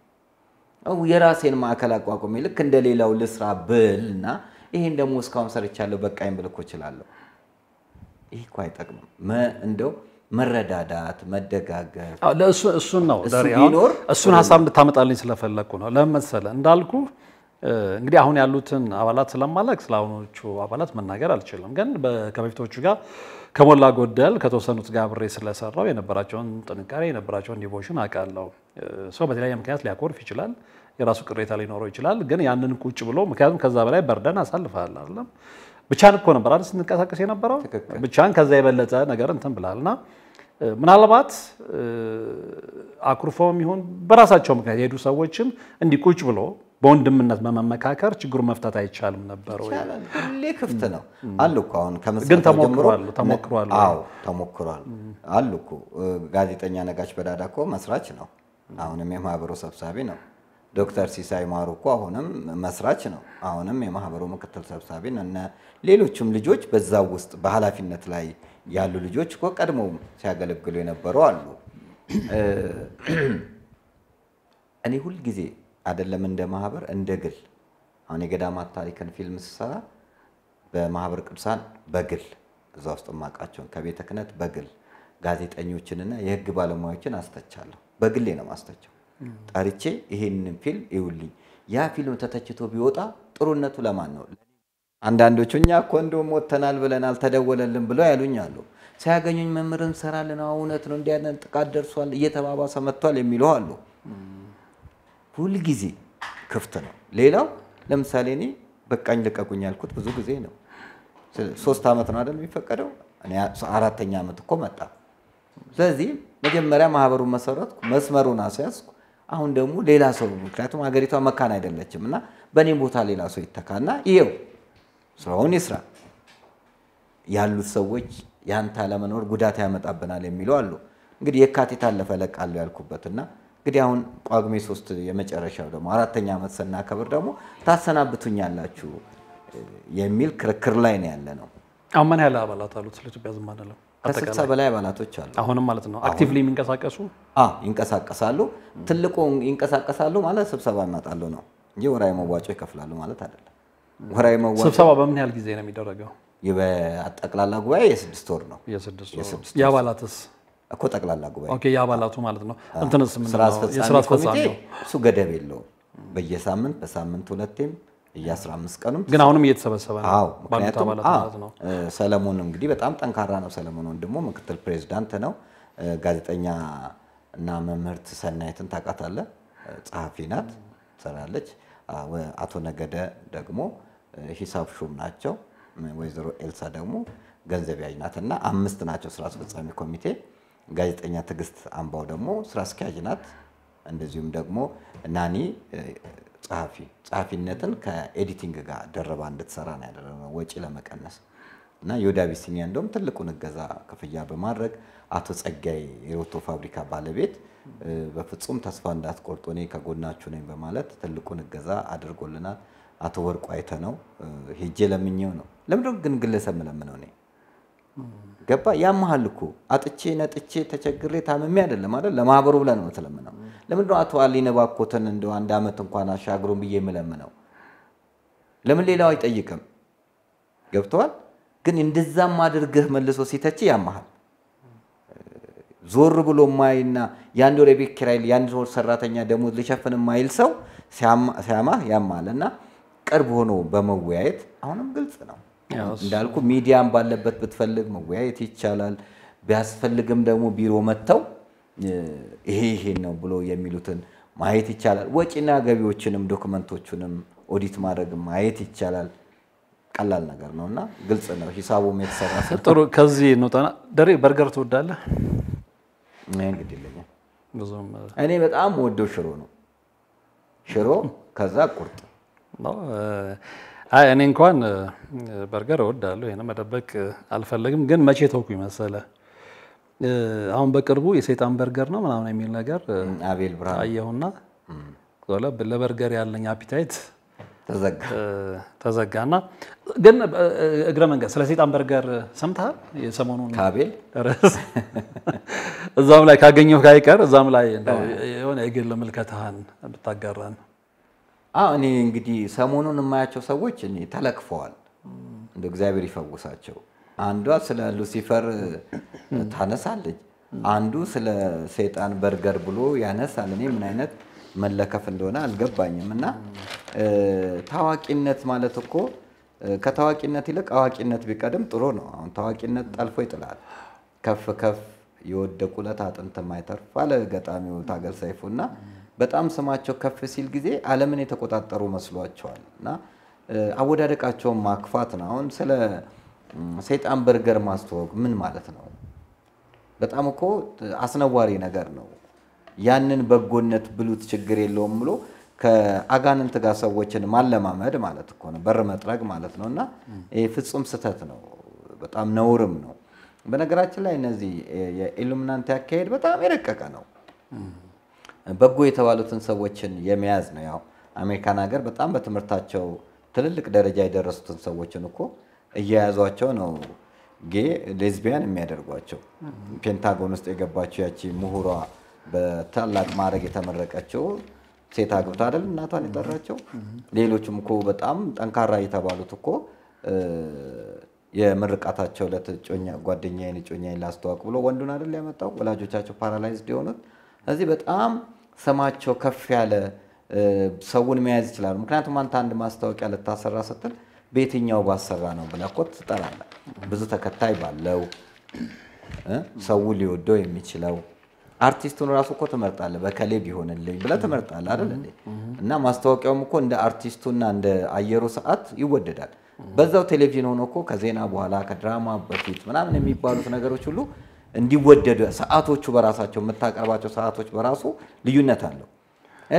የራሴን ማዕከል አቋቁሜ ልክ እንደ ሌላው ልስራ ብል እና ይሄን ደግሞ እስካሁን ሰርቻለሁ በቃኝ ብል እኮ እችላለሁ። ይህ እኮ አይጠቅምም እንደው መረዳዳት፣ መደጋገፍ እሱን ነው እሱን ሀሳብ እንድታመጣልኝ ስለፈለግኩ ነው። ለምን መሰለህ እንዳልኩ እንግዲህ አሁን ያሉትን አባላት ስለማላውቅ ስለአሁኖቹ አባላት መናገር አልችልም። ግን ከበፊቶቹ ጋር ከሞላ ጎደል ከተወሰኑት ጋር ስለሰራው የነበራቸውን ጥንካሬ የነበራቸውን ዲቮሽን አውቃለሁ። ሰው በተለያየ ምክንያት ሊያኮርፍ ይችላል። የራሱ ቅሬታ ሊኖረው ይችላል። ግን ያንን ቁጭ ብሎ ምክንያቱም ከዛ በላይ በርደን አሳልፈሃል አይደለም ብቻን እኮ ነበር አይደል ስንንቀሳቀስ የነበረው ብቻን ከዛ የበለጠ ነገር እንትን ብላልና ምናልባት አኩርፎም ይሁን በራሳቸው ምክንያት የሄዱ ሰዎችም እንዲህ ቁጭ ብሎ በወንድምነት በመመካከር ችግሩ መፍታት አይቻልም ነበር ወይ? ሁሌ ክፍት ነው አሉ እኮ አሁን ግን ተሞክሯል ተሞክሯል። አዎ ተሞክሯል አሉ እኮ ጋዜጠኛ ነጋሽ በዳዳ እኮ መስራች ነው። አሁንም የማህበሩ ሰብሳቢ ነው። ዶክተር ሲሳይ ማሩ እኮ አሁንም መስራች ነው። አሁንም የማህበሩ ምክትል ሰብሳቢ ነው። እነ ሌሎችም ልጆች በዛ ውስጥ በኃላፊነት ላይ ያሉ ልጆች እኮ ቀድሞ ሲያገለግሉ የነበሩ አሉ። እኔ ሁል ጊዜ አይደለም እንደ ማህበር እንደ ግል አሁን የገዳማት ታሪክን ፊልም ስሰራ በማህበር ቅዱሳን በግል እዛ ውስጥ የማውቃቸውን ከቤተ ክህነት በግል ጋዜጠኞችንና የህግ ባለሙያዎችን አስተቻለሁ። በግሌ ነው ማስተቸው። ጠርቼ ይሄንን ፊልም ይውልኝ፣ ያ ፊልም ተተችቶ ቢወጣ ጥሩነቱ ለማን ነው? አንዳንዶቹ እኛ እኮ እንደውም ሞተናል ብለን አልተደወለልን ብለው ያሉኝ አሉ። ሲያገኙኝ መምህርን እንሰራለን፣ እውነት ነው እንዲህ ጥቃት ደርሷል፣ እየተባባሰ መጥቷል የሚለው አሉ። ሁልጊዜ ክፍት ነው። ሌላው ለምሳሌ እኔ በቃኝ ልቀቁኝ ያልኩት ብዙ ጊዜ ነው። ሶስት ዓመት ነው አይደል የሚፈቀደው? አራተኛ ዓመት እኮ መጣ። ስለዚህ መጀመሪያ ማህበሩን መሰረትኩ፣ መስመሩን አስያዝኩ። አሁን ደግሞ ሌላ ሰው ምክንያቱም ሀገሪቷ መካን አይደለችም እና በእኔም ቦታ ሌላ ሰው ይተካና ይኸው ስራውን ይስራ። ያሉት ሰዎች ያንተ አለመኖር ጉዳት ያመጣብናል የሚሉ አሉ። እንግዲህ የካቲት አለፈ እለቃለሁ ያልኩበትና እንግዲህ አሁን ቋግሜ ሶስት የመጨረሻው ደግሞ አራተኛ ዓመት ስናከብር ደግሞ ታሰናብቱኛላችሁ የሚል ክርክር ላይ ነው ያለ ነው። አሁን ምን ያህል አባላት አሉት? ስለ ኢትዮጵያ ዝማን ለው ከስልሳ በላይ አባላቶች አሉ። አሁንም ማለት ነው አክቲቭሊ የሚንቀሳቀሱ ይንቀሳቀሳሉ። ትልቁ ይንቀሳቀሳሉ ማለት ስብሰባ እናጣሉ ነው እንጂ ወራዊ መዋጮ ይከፍላሉ ማለት አይደለም። ብሔራዊ መዋጮ ስብሰባ በምን ያህል ጊዜ ነው የሚደረገው? ጠቅላላ ጉባኤ የስድስት ወር ነው። የአባላትስ እኮ ጠቅላላ ጉባኤ የአባላቱ ማለት ነው። እንትንስ ስራ አስፈጻሚ ኮሚቴ እሱ ገደብ የለውም። በየሳምንት በሳምንት ሁለቴም እየ15 ቀኑም ግን አሁንም እየተሰበሰበ ነው። አዎ ምክንያቱም ሰለሞን እንግዲህ በጣም ጠንካራ ነው። ሰለሞን ወንድሞ ምክትል ፕሬዚዳንት ነው። ጋዜጠኛ እና መምህርት ሰናይትን ታውቃታለህ? ጸሐፊ ናት፣ ትሰራለች። አቶ ነገደ ደግሞ ሂሳብ ሹም ናቸው። ወይዘሮ ኤልሳ ደግሞ ገንዘብ ያዥ ናት እና አምስት ናቸው ስራ አስፈጻሚ ኮሚቴ። ጋዜጠኛ ትዕግስት አምባው ደግሞ ስራ አስኪያጅ ናት። እንደዚሁም ደግሞ ናኒ ጸሐፊ ጸሐፊነትን ከኤዲቲንግ ጋር ደረባ እንድትሰራ ነው ያደረግነው ወጪ ለመቀነስ እና ዮዳ ቢሲኒያ እንደውም ትልቁን እገዛ ክፍያ በማድረግ አቶ ጸጋይ የሮቶ ፋብሪካ ባለቤት በፍጹም ተስፋ እንዳትቆርጡ እኔ ከጎናችሁ ነኝ በማለት ትልቁን እገዛ አድርጎልናል። አቶ ወርቁ አይተ ነው ሄጄ ለምኘው ነው። ለምንድነው ግን ግለሰብ ምለምነው? እኔ ገባ ያመሃል እኮ አጥቼ ነጥቼ ተቸግሬ ታምሜ አይደለም አይደል? ለማህበሩ ብለህ ነው የምትለምነው። ለምንድነው አቶ አሊነ ባኮትን እንደው አንድ ዓመት እንኳን አሻግሩን ብዬ የምለምነው? ለምን ሌላው አይጠይቅም? ገብተዋል። ግን እንደዛም አድርገህ መልሶ ሲተች ያመሃል ዞር ብሎ ማይና የአንድ ወር የቤት ኪራይ የአንድ ወር ሰራተኛ ደሞዝ ሊሸፍን ማይል ሰው ሲያማ ያማል እና ቅርብ ሆኖ በመወያየት አሁንም ግልጽ ነው እንዳልኩ ሚዲያም ባለበት ብትፈልግ መወያየት ይቻላል። ቢያስፈልግም ደግሞ ቢሮ መጥተው ይሄ ይሄን ነው ብሎ የሚሉትን ማየት ይቻላል። ወጪና ገቢዎችንም ዶክመንቶቹንም ኦዲት ማድረግ ማየት ይቻላል። ቀላል ነገር ነው እና ግልጽ ነው። ሂሳቡም የተሰራ ጥሩ። ከዚህ እንውጣና ደሬ በርገር ትወዳለህ? ግድ የለኝም። እኔ በጣም ወደው ሽሮ ነው። ሽሮ ከዛ ቁርጥ እኔ እንኳን በርገር እወዳለሁ። ይሄን መደበቅ አልፈለግም። ግን መቼ ተውኩ መሰለ አሁን በቅርቡ የሰይጣን በርገር ነው ምናምን የሚል ነገር አቤል ብርሃን አየሁና ለበርገር ያለኝ አፒታይት ተዘጋና ግን እግረ መንገድ ስለ ሰይጣን በርገር ሰምተሃል? የሰሞኑን ከአቤል እዛም ላይ ካገኘው ካይቀር እዛም ላይ የሆነ የግል ምልከታህን ብታጋራን። እኔ እንግዲህ ሰሞኑን የማያቸው ሰዎች እኔ ተለክፈዋል፣ እንደ እግዚአብሔር ይፈውሳቸው። አንዷ ስለ ሉሲፈር ታነሳለች፣ አንዱ ስለ ሰይጣን በርገር ብሎ ያነሳል። እኔ ምን አይነት መለከፍ እንደሆነ አልገባኝም። እና ታዋቂነት ማለት እኮ ከታዋቂነት ይልቅ አዋቂነት ቢቀድም ጥሩ ነው። አሁን ታዋቂነት ጠልፎ ይጥላል። ከፍ ከፍ የወደቁ ዕለት አጥንት የማይተርፍ አለ ገጣሚው ታገል ሰይፉ እና በጣም ስማቸው ከፍ ሲል ጊዜ ዓለምን የተቆጣጠሩ መስሏቸዋል እና አወዳደቃቸውን ማክፋት ነው። አሁን ስለ ሰይጣን በርገር ማስተዋወቅ ምን ማለት ነው? በጣም እኮ አስነዋሪ ነገር ነው። ያንን በጎነት ብሉት ችግር የለውም ብሎ ከአጋንንት ጋር ሰዎችን ማለማመድ ማለት እኮ ነው፣ በር መጥረግ ማለት ነው እና ይህ ፍጹም ስህተት ነው፣ በጣም ነውርም ነው። በነገራችን ላይ እነዚህ የኢሉሚናንቲ አካሄድ በጣም የረቀቀ ነው። በጎ የተባሉትን ሰዎችን የመያዝ ነው። ያው አሜሪካን ሀገር በጣም በትምህርታቸው ትልልቅ ደረጃ የደረሱትን ሰዎችን እኮ እየያዟቸው ነው ጌ ሌዝቢያን የሚያደርጓቸው። ፔንታጎን ውስጥ የገባቸው ያቺ ምሁሯ በታላቅ ማዕረግ የተመረቀችው ሴት አግብታ አይደል እናቷን የጠራቸው። ሌሎችም እኮ በጣም ጠንካራ የተባሉት እኮ የምርቃታቸው ዕለት እጮኛ ጓደኛዬን እጮኛዬን ላስተዋውቅ ብሎ ወንዱን አይደል ያመጣው። ወላጆቻቸው ፓራላይዝድ የሆኑት እዚህ በጣም ስማቸው ከፍ ያለ ሰውን መያዝ ይችላሉ። ምክንያቱም አንተ አንድ ማስታወቂያ ልታሰራ ስትል በየትኛው ባሰራ ነው ብለህ እኮ ትጠራለህ። ብዙ ተከታይ ባለው ሰው ሊወደው የሚችለው አርቲስቱን ራሱ እኮ ትመርጣለህ። በከሌ ቢሆንልኝ ብለህ ትመርጣለህ አይደል እንዴ? እና ማስታወቂያውም እኮ እንደ አርቲስቱና እንደ አየሩ ሰዓት ይወደዳል። በዛው ቴሌቪዥን ሆኖ እኮ ከዜና በኋላ ከድራማ በፊት ምናምን የሚባሉት ነገሮች ሁሉ እንዲወደዱ ሰዓቶቹ በራሳቸው የምታቀርባቸው ሰዓቶች በራሱ ልዩነት አለው።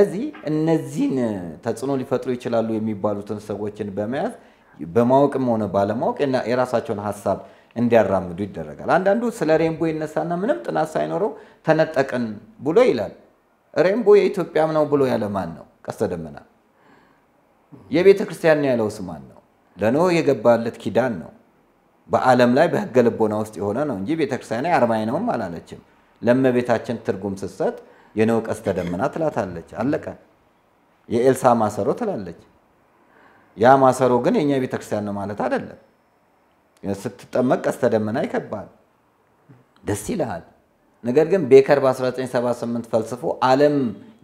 እዚህ እነዚህን ተጽዕኖ ሊፈጥሩ ይችላሉ የሚባሉትን ሰዎችን በመያዝ በማወቅም ሆነ ባለማወቅ የራሳቸውን ሀሳብ እንዲያራምዱ ይደረጋል። አንዳንዱ ስለ ሬንቦ ይነሳና ምንም ጥናት ሳይኖረው ተነጠቅን ብሎ ይላል። ሬንቦ የኢትዮጵያም ነው ብሎ ያለ ማን ነው? ቀስተ ደመና የቤተ ክርስቲያን ነው ያለውስ ማን ነው? ለኖህ የገባለት ኪዳን ነው። በዓለም ላይ በህገ ልቦና ውስጥ የሆነ ነው እንጂ ቤተክርስቲያን አርባይ ነውም አላለችም። ለእመቤታችን ትርጉም ስትሰጥ የኖህ ቀስተ ደመና ትላታለች። አለቀ። የኤልሳ ማሰሮ ትላለች። ያ ማሰሮ ግን የእኛ ቤተክርስቲያን ነው ማለት አይደለም። ስትጠመቅ ቀስተ ደመና ይከባል፣ ደስ ይልሃል። ነገር ግን ቤከር በ1978 ፈልስፎ ዓለም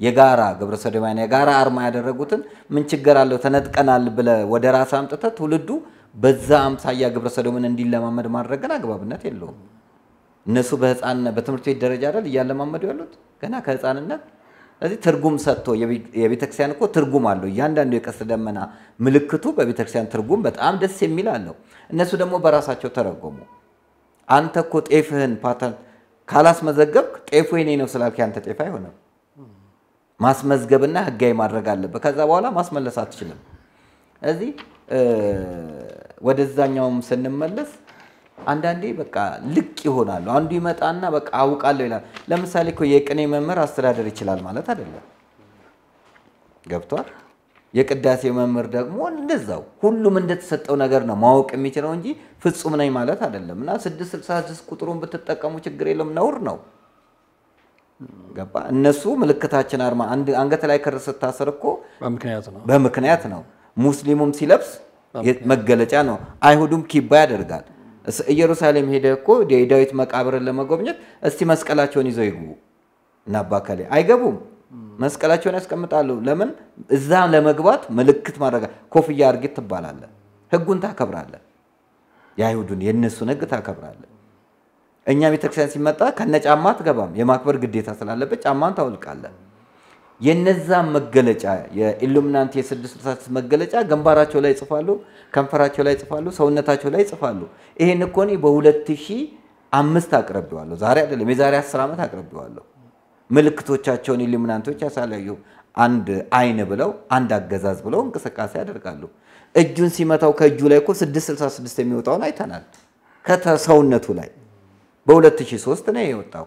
የጋራ ግብረ ሰዶማውያን የጋራ አርማ ያደረጉትን ምን ችግር አለው ተነጥቀናል ብለ ወደ ራስ አምጥተ ትውልዱ በዛ አምሳያ ግብረ ሰዶምን እንዲለማመድ ማድረግን አግባብነት የለውም። እነሱ በህፃንነት በትምህርት ቤት ደረጃ አይደል እያለማመዱ ያሉት ገና ከህፃንነት። ስለዚህ ትርጉም ሰጥቶ የቤተክርስቲያን እኮ ትርጉም አለው። እያንዳንዱ የቀስተ ደመና ምልክቱ በቤተክርስቲያን ትርጉም በጣም ደስ የሚል አለው። እነሱ ደግሞ በራሳቸው ተረጎሙ። አንተ እኮ ጤፍህን ፓተርን ካላስመዘገብክ ጤፉ የኔ ነው ስላልክ ያንተ ጤፍ አይሆንም። ማስመዝገብና ህጋዊ ማድረግ አለበት። ከዛ በኋላ ማስመለስ አትችልም። እዚህ ወደዛኛውም ስንመለስ አንዳንዴ በቃ ልቅ ይሆናሉ። አንዱ ይመጣና በቃ አውቃለሁ ይላል። ለምሳሌ እኮ የቅኔ መምህር አስተዳደር ይችላል ማለት አይደለም። ገብቷል? የቅዳሴ መምህር ደግሞ እንደዛው ሁሉም እንደተሰጠው ነገር ነው ማወቅ የሚችለው እንጂ ፍጹም ነኝ ማለት አይደለም። እና ስድስት ቁጥሩን ብትጠቀሙ ችግር የለም ነውር ነው። ገባ? እነሱ ምልክታችን አርማ አንገት ላይ ክር ስታስር እኮ በምክንያት ነው። ሙስሊሙም ሲለብስ መገለጫ ነው። አይሁዱም ኪባ ያደርጋል። ኢየሩሳሌም ሄደ እኮ የዳዊት መቃብርን ለመጎብኘት እስቲ መስቀላቸውን ይዘው ይግቡ እና አባከሌ አይገቡም። መስቀላቸውን ያስቀምጣሉ። ለምን እዛ ለመግባት ምልክት ማድረግ ኮፍያ አርጌት ትባላለ። ህጉን ታከብራለ። የአይሁዱን የእነሱን ህግ ታከብራለ። እኛ ቤተክርስቲያን ሲመጣ ጫማ አትገባም። የማክበር ግዴታ ስላለበት ጫማን ታወልቃለ። የነዛ መገለጫ የኢሉሚናንቲ የ666 መገለጫ ግንባራቸው ላይ ይጽፋሉ፣ ከንፈራቸው ላይ ይጽፋሉ፣ ሰውነታቸው ላይ ይጽፋሉ። ይሄን እኮ እኔ በ2005 አቅርቤዋለሁ። ዛሬ አይደለም፣ የዛሬ 10 ዓመት አቅርቤዋለሁ። ምልክቶቻቸውን ኢሉሚናንቶች ያሳላዩ። አንድ አይን ብለው አንድ አገዛዝ ብለው እንቅስቃሴ ያደርጋሉ። እጁን ሲመታው ከእጁ ላይ እኮ 666 የሚወጣውን አይተናል። ከሰውነቱ ላይ በ2003 ነው የወጣው።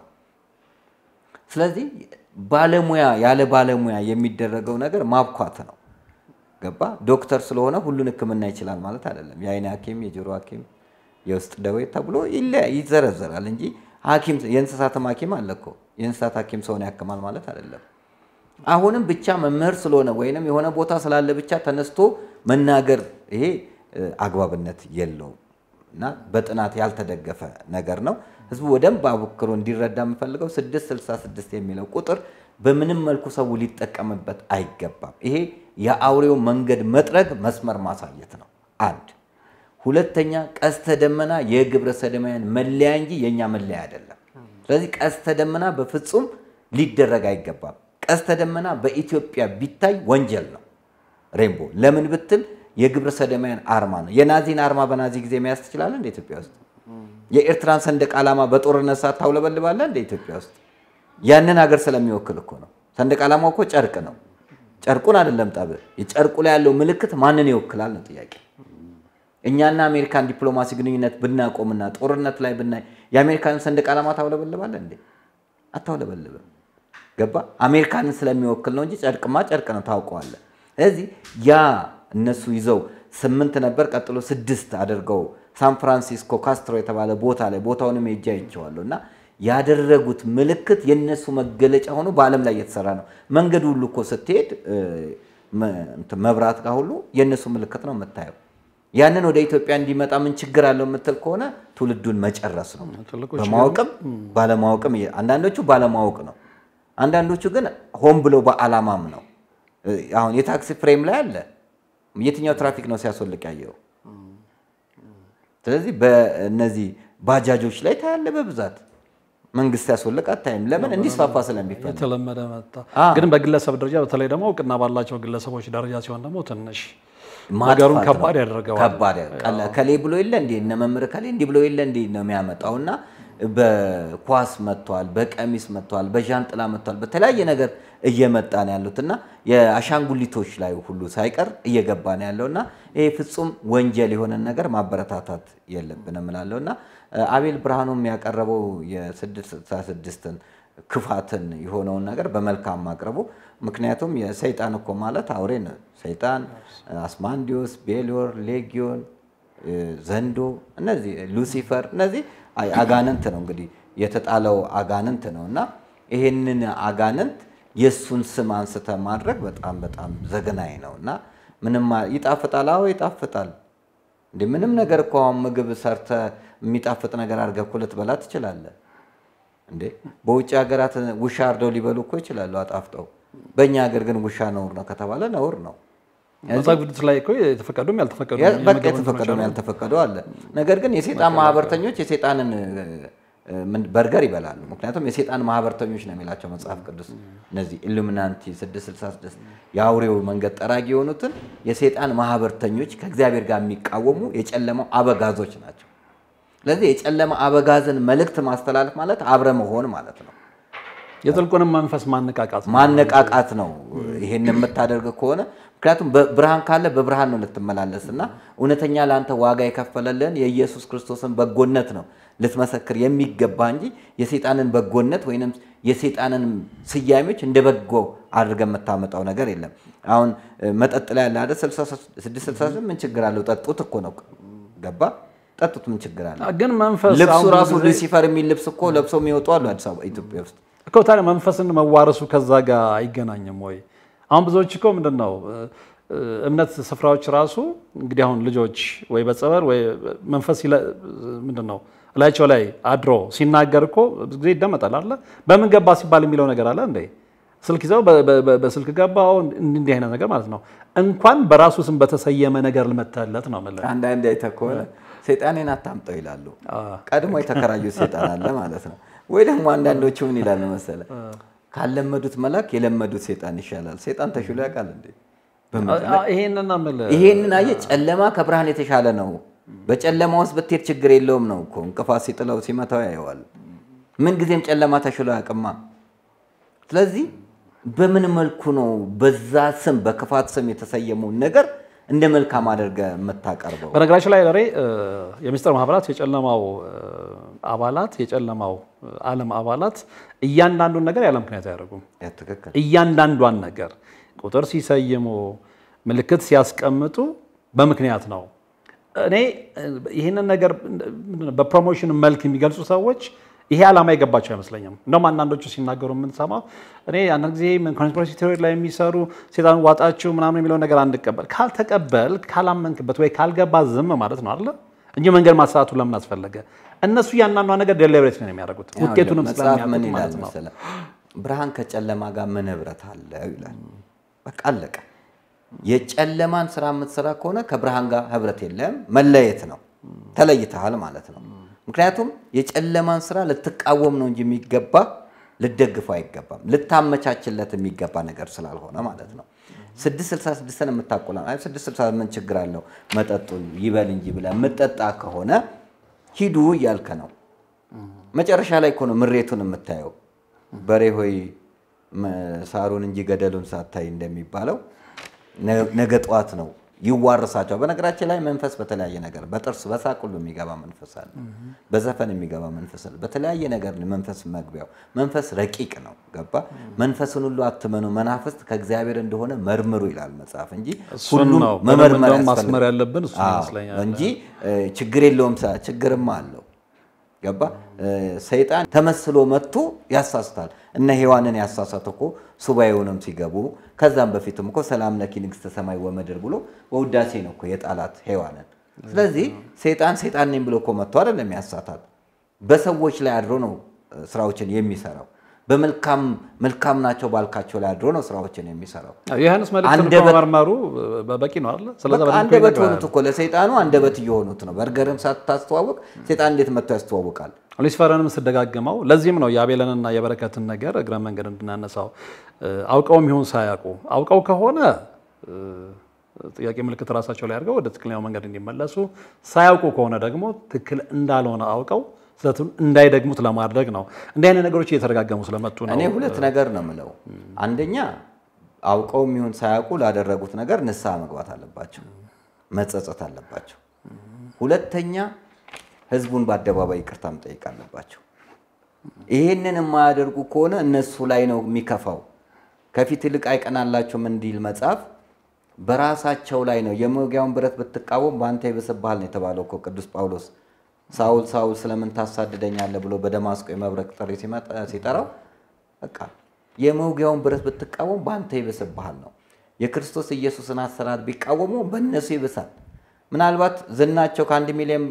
ስለዚህ ባለሙያ ያለ ባለሙያ የሚደረገው ነገር ማብኳት ነው። ገባ? ዶክተር ስለሆነ ሁሉን ሕክምና ይችላል ማለት አይደለም። የአይን ሐኪም፣ የጆሮ ሐኪም፣ የውስጥ ደዌ ተብሎ ይዘረዘራል እንጂ ሐኪም የእንስሳትም ሐኪም አለ እኮ የእንስሳት ሐኪም ሰውን ያክማል ማለት አይደለም። አሁንም ብቻ መምህር ስለሆነ ወይንም የሆነ ቦታ ስላለ ብቻ ተነስቶ መናገር ይሄ አግባብነት የለውም እና በጥናት ያልተደገፈ ነገር ነው። ህዝቡ በደንብ አብክሮ እንዲረዳ የምፈልገው 666 የሚለው ቁጥር በምንም መልኩ ሰው ሊጠቀምበት አይገባም። ይሄ የአውሬው መንገድ መጥረግ መስመር ማሳየት ነው። አንድ ሁለተኛ ቀስተ ደመና የግብረ ሰደማያን መለያ እንጂ የእኛ መለያ አይደለም። ስለዚህ ቀስተ ደመና በፍጹም ሊደረግ አይገባም። ቀስተ ደመና በኢትዮጵያ ቢታይ ወንጀል ነው። ሬንቦ ለምን ብትል የግብረ ሰደማያን አርማ ነው። የናዚን አርማ በናዚ ጊዜ መያዝ ትችላለህ እንደ ኢትዮጵያ ውስጥ? የኤርትራን ሰንደቅ ዓላማ በጦርነት ሰዓት ታውለበልባለህ እንደ ኢትዮጵያ ውስጥ? ያንን ሀገር ስለሚወክል እኮ ነው። ሰንደቅ ዓላማው እኮ ጨርቅ ነው። ጨርቁን አይደለም ጠብ፣ የጨርቁ ላይ ያለው ምልክት ማንን ይወክላል ነው ጥያቄ። እኛና አሜሪካን ዲፕሎማሲ ግንኙነት ብናቆምና ጦርነት ላይ ብናይ የአሜሪካንን ሰንደቅ ዓላማ ታውለበልባለህ እንዴ? አታውለበልብም። ገባ? አሜሪካንን ስለሚወክል ነው እንጂ ጨርቅማ ጨርቅ ነው፣ ታውቀዋለ ስለዚህ ያ እነሱ ይዘው ስምንት ነበር፣ ቀጥሎ ስድስት አድርገው ሳን ፍራንሲስኮ ካስትሮ የተባለ ቦታ ላይ ቦታውንም ሄጄ አይቼዋለሁ እና ያደረጉት ምልክት የነሱ መገለጫ ሆኖ በዓለም ላይ እየተሰራ ነው። መንገድ ሁሉ እኮ ስትሄድ መብራት ጋር ሁሉ የእነሱ ምልክት ነው የምታየው። ያንን ወደ ኢትዮጵያ እንዲመጣ ምን ችግር አለው የምትል ከሆነ ትውልዱን መጨረስ ነው። በማወቅም ባለማወቅም፣ አንዳንዶቹ ባለማወቅ ነው፣ አንዳንዶቹ ግን ሆን ብሎ በአላማም ነው። አሁን የታክሲ ፍሬም ላይ አለ። የትኛው ትራፊክ ነው ሲያስወልቅ ያየው? ስለዚህ በእነዚህ ባጃጆች ላይ ታያለ በብዛት መንግስት ያስወልቅ አታይም። ለምን እንዲስፋፋ ስለሚፈልግ የተለመደ መጣ። ግን በግለሰብ ደረጃ በተለይ ደግሞ እውቅና ባላቸው ግለሰቦች ደረጃ ሲሆን ደግሞ ትንሽ ነገሩን ከባድ ያደረገዋል። ከባድ ከሌ ብሎ የለ እንዲ እነ መምህር ከሌ እንዲህ ብሎ የለ እንዲ ነው የሚያመጣው እና በኳስ መጥቷል፣ በቀሚስ መጥቷል፣ በዣንጥላ መጥቷል፣ በተለያየ ነገር እየመጣ ነው ያሉት እና የአሻንጉሊቶች ላይ ሁሉ ሳይቀር እየገባ ነው ያለው እና ይሄ ፍጹም ወንጀል የሆነን ነገር ማበረታታት የለብንም እላለሁ እና አቤል ብርሃኑም ያቀረበው የ666ን ክፋትን የሆነውን ነገር በመልካም ማቅረቡ ምክንያቱም የሰይጣን እኮ ማለት አውሬ ነው። ሰይጣን፣ አስማንዲዮስ፣ ቤሊዮር፣ ሌጊዮን፣ ዘንዶ፣ እነዚህ ሉሲፈር፣ እነዚህ አጋንንት ነው እንግዲህ የተጣለው አጋንንት ነው እና ይሄንን አጋንንት የእሱን ስም አንስተ ማድረግ በጣም በጣም ዘግናኝ ነው እና ምንም ይጣፍጣል። አዎ ይጣፍጣል። እንደ ምንም ነገር እኮ አሁን ምግብ ሰርተ የሚጣፍጥ ነገር አድርገህ እኮ ልትበላ ትችላለህ። እንዴ በውጭ ሀገራት ውሻ አርደው ሊበሉ እኮ ይችላሉ አጣፍጠው በእኛ ሀገር ግን ውሻ ነውር ነው ከተባለ ነውር ነው። መጽሐፍ የተፈቀደውም ያልተፈቀደው አለ። ነገር ግን የሴጣን ማህበርተኞች የሴጣንን በርገር ይበላሉ። ምክንያቱም የሴጣን ማህበርተኞች ነው የሚላቸው መጽሐፍ ቅዱስ። እነዚህ ኢሉሚናንቲ 666 የአውሬው መንገድ ጠራጊ የሆኑትን የሴጣን ማህበርተኞች ከእግዚአብሔር ጋር የሚቃወሙ የጨለማው አበጋዞች ናቸው። ስለዚህ የጨለማ አበጋዝን መልእክት ማስተላለፍ ማለት አብረ መሆን ማለት ነው። የጥልቁንም መንፈስ ማነቃቃት ማነቃቃት ነው። ይሄን የምታደርግ ከሆነ ምክንያቱም ብርሃን ካለ በብርሃን ነው ልትመላለስ እና እውነተኛ ለአንተ ዋጋ የከፈለልን የኢየሱስ ክርስቶስን በጎነት ነው ልትመሰክር የሚገባ እንጂ የሴጣንን በጎነት ወይም የሴጣንን ስያሜዎች እንደ በጎ አድርገ የምታመጣው ነገር የለም። አሁን መጠጥ ላይ ያለ አይደል 6 ምን ችግር አለው? ጠጡት እኮ ነው ገባ ጠጡት ምን ችግር አለ? ግን መንፈስ ልብሱ ራሱ ሉሲፈር የሚል ልብስ እኮ ለብሰው የሚወጡ አሉ አዲስ አበባ ኢትዮጵያ ውስጥ እኮ ታዲያ መንፈስን መዋረሱ ከዛ ጋር አይገናኝም ወይ? አሁን ብዙዎች እኮ ምንድን ነው እምነት ስፍራዎች ራሱ እንግዲህ አሁን ልጆች ወይ በጸበር ወይ መንፈስ ምንድን ነው እላቸው ላይ አድሮ ሲናገር እኮ ብዙ ጊዜ ይደመጣል አለ። በምን ገባ ሲባል የሚለው ነገር አለ እንዴ? ስልክ ይዘው በስልክ ገባ እንዲህ አይነት ነገር ማለት ነው። እንኳን በራሱ ስም በተሰየመ ነገር ልመተለት ነው ማለት አንዳንድ አይተህ ከሆነ ሰይጣኔን አታምጠው ይላሉ። ቀድሞ የተከራዩ ሴጣን አለ ማለት ነው። ወይ ደግሞ አንዳንዶቹ ምን ይላል መሰለ ካለመዱት መልአክ የለመዱት ሴጣን ይሻላል። ሴጣን ተሽሎ ያውቃል እንዴ? ይሄንን አየህ፣ ጨለማ ከብርሃን የተሻለ ነው። በጨለማ ውስጥ ብትሄድ ችግር የለውም ነው እኮ። እንቅፋት ሲጥለው ሲመታው ያየዋል። ምን ጊዜም ጨለማ ተሽሎ አያውቅማ። ስለዚህ በምን መልኩ ነው በዛ ስም በክፋት ስም የተሰየመውን ነገር እንደ መልካም አድርገ የምታቀርበው። በነገራችን ላይ ሬ የሚስጥር ማህበራት የጨለማው አባላት የጨለማው ዓለም አባላት እያንዳንዱን ነገር ያለ ምክንያት አያደርጉም። እያንዳንዷን ነገር ቁጥር ሲሰይሙ፣ ምልክት ሲያስቀምጡ በምክንያት ነው። እኔ ይህንን ነገር በፕሮሞሽን መልክ የሚገልጹ ሰዎች ይሄ ዓላማ የገባቸው አይመስለኝም። እንደውም አንዳንዶቹ ሲናገሩ የምንሰማው እኔ አንዳንድ ጊዜ ኮንስፒረሲ ቴዎሪ ላይ የሚሰሩ ሴጣን ዋጣችሁ ምናምን የሚለው ነገር አንቀበል። ካልተቀበል፣ ካላመንክበት ወይ ካልገባ ዝም ማለት ነው አለ እንጂ መንገድ ማሰራቱ ለምን አስፈለገ? እነሱ ያናኗ ነገር ዴሊብሬት ነው የሚያደርጉት ውጤቱንም ስለሚያውቁት ማለት ነው። ብርሃን ከጨለማ ጋር ምን ህብረት አለ ይላል። በቃ አለቀ። የጨለማን ስራ የምትሰራ ከሆነ ከብርሃን ጋር ህብረት የለም፣ መለየት ነው። ተለይተሃል ማለት ነው። ምክንያቱም የጨለማን ስራ ልትቃወም ነው እንጂ የሚገባ ልደግፈው አይገባም። ልታመቻችለት የሚገባ ነገር ስላልሆነ ማለት ነው። 666ን የምታቆላ 668 ችግር አለው መጠጡ ይበል እንጂ ብለ የምጠጣ ከሆነ ሂዱ እያልከ ነው። መጨረሻ ላይ ከሆነ ነው ምሬቱን የምታየው። በሬ ሆይ ሳሩን እንጂ ገደሉን ሳታይ እንደሚባለው ነገ ጠዋት ነው ይዋርሳቸዋል። በነገራችን ላይ መንፈስ በተለያየ ነገር በጥርስ በሳቅ ሁሉ የሚገባ መንፈስ አለ፣ በዘፈን የሚገባ መንፈስ አለ። በተለያየ ነገር መንፈስ መግቢያው መንፈስ ረቂቅ ነው። ገባ መንፈስን ሁሉ አትመኑ፣ መናፍስት ከእግዚአብሔር እንደሆነ መርምሩ ይላል መጽሐፍ እንጂ ሁሉም መመርመር ያስፈልጋል እንጂ ችግር የለውም። ችግርም አለው ገባ ሰይጣን ተመስሎ መጥቶ ያሳስታል። እነ ሔዋንን ያሳሳት እኮ ሱባኤውንም ሲገቡ ከዛም በፊትም እኮ ሰላም ለኪ ንግሥተ ሰማይ ወምድር ብሎ በውዳሴ ነው እኮ የጣላት ሔዋንን። ስለዚህ ሰይጣን ሰይጣን ነኝ ብሎ እኮ መጥቶ አይደለም ያሳታል፣ በሰዎች ላይ አድሮ ነው ስራዎችን የሚሰራው። በመልካም መልካም ናቸው ባልካቸው ላይ አድሮ ነው ስራዎችን የሚሰራው። የዮሐንስ መልእክትን መመርመሩ በቂ ነው አይደል? አንደበት ሆኑት እኮ ለሰይጣኑ አንደበት እየሆኑት ነው። በርገርም ሳታስተዋውቅ ሰይጣን እንዴት መጥቶ ያስተዋውቃል? ሉሲፈርንም ስደጋግመው ለዚህም ነው የአቤለንና የበረከትን ነገር እግረ መንገድ እንድናነሳው አውቀው ይሁን ሳያውቁ አውቀው ከሆነ ጥያቄ ምልክት ራሳቸው ላይ አድርገው ወደ ትክክለኛው መንገድ እንዲመለሱ ሳያውቁ ከሆነ ደግሞ ትክክል እንዳልሆነ አውቀው ስህተቱን እንዳይደግሙት ለማድረግ ነው። እንዲህ አይነት ነገሮች እየተደጋገሙ ስለመጡ ነው። እኔ ሁለት ነገር ነው የምለው። አንደኛ አውቀው የሚሆን ሳያውቁ ላደረጉት ነገር ንስሐ መግባት አለባቸው፣ መጸጸት አለባቸው። ሁለተኛ ህዝቡን በአደባባይ ይቅርታ መጠየቅ አለባቸው። ይህንን የማያደርጉ ከሆነ እነሱ ላይ ነው የሚከፋው። ከፊት ይልቅ አይቀናላቸውም እንዲል መጽሐፍ በራሳቸው ላይ ነው። የመውጊያውን ብረት ብትቃወም በአንተ ይብስብሃል ነው የተባለው እኮ ቅዱስ ጳውሎስ ሳውል ሳውል ስለምን ታሳድደኛለህ ብሎ በደማስቆ የመብረቅ ጥሪ ሲጠራው በቃ የመውጊያውን ብረት ብትቃወም በአንተ ይብስብሃል ነው። የክርስቶስ ኢየሱስን አሰራር ቢቃወሙ በእነሱ ይብሳል። ምናልባት ዝናቸው ከአንድ ሚሊዮን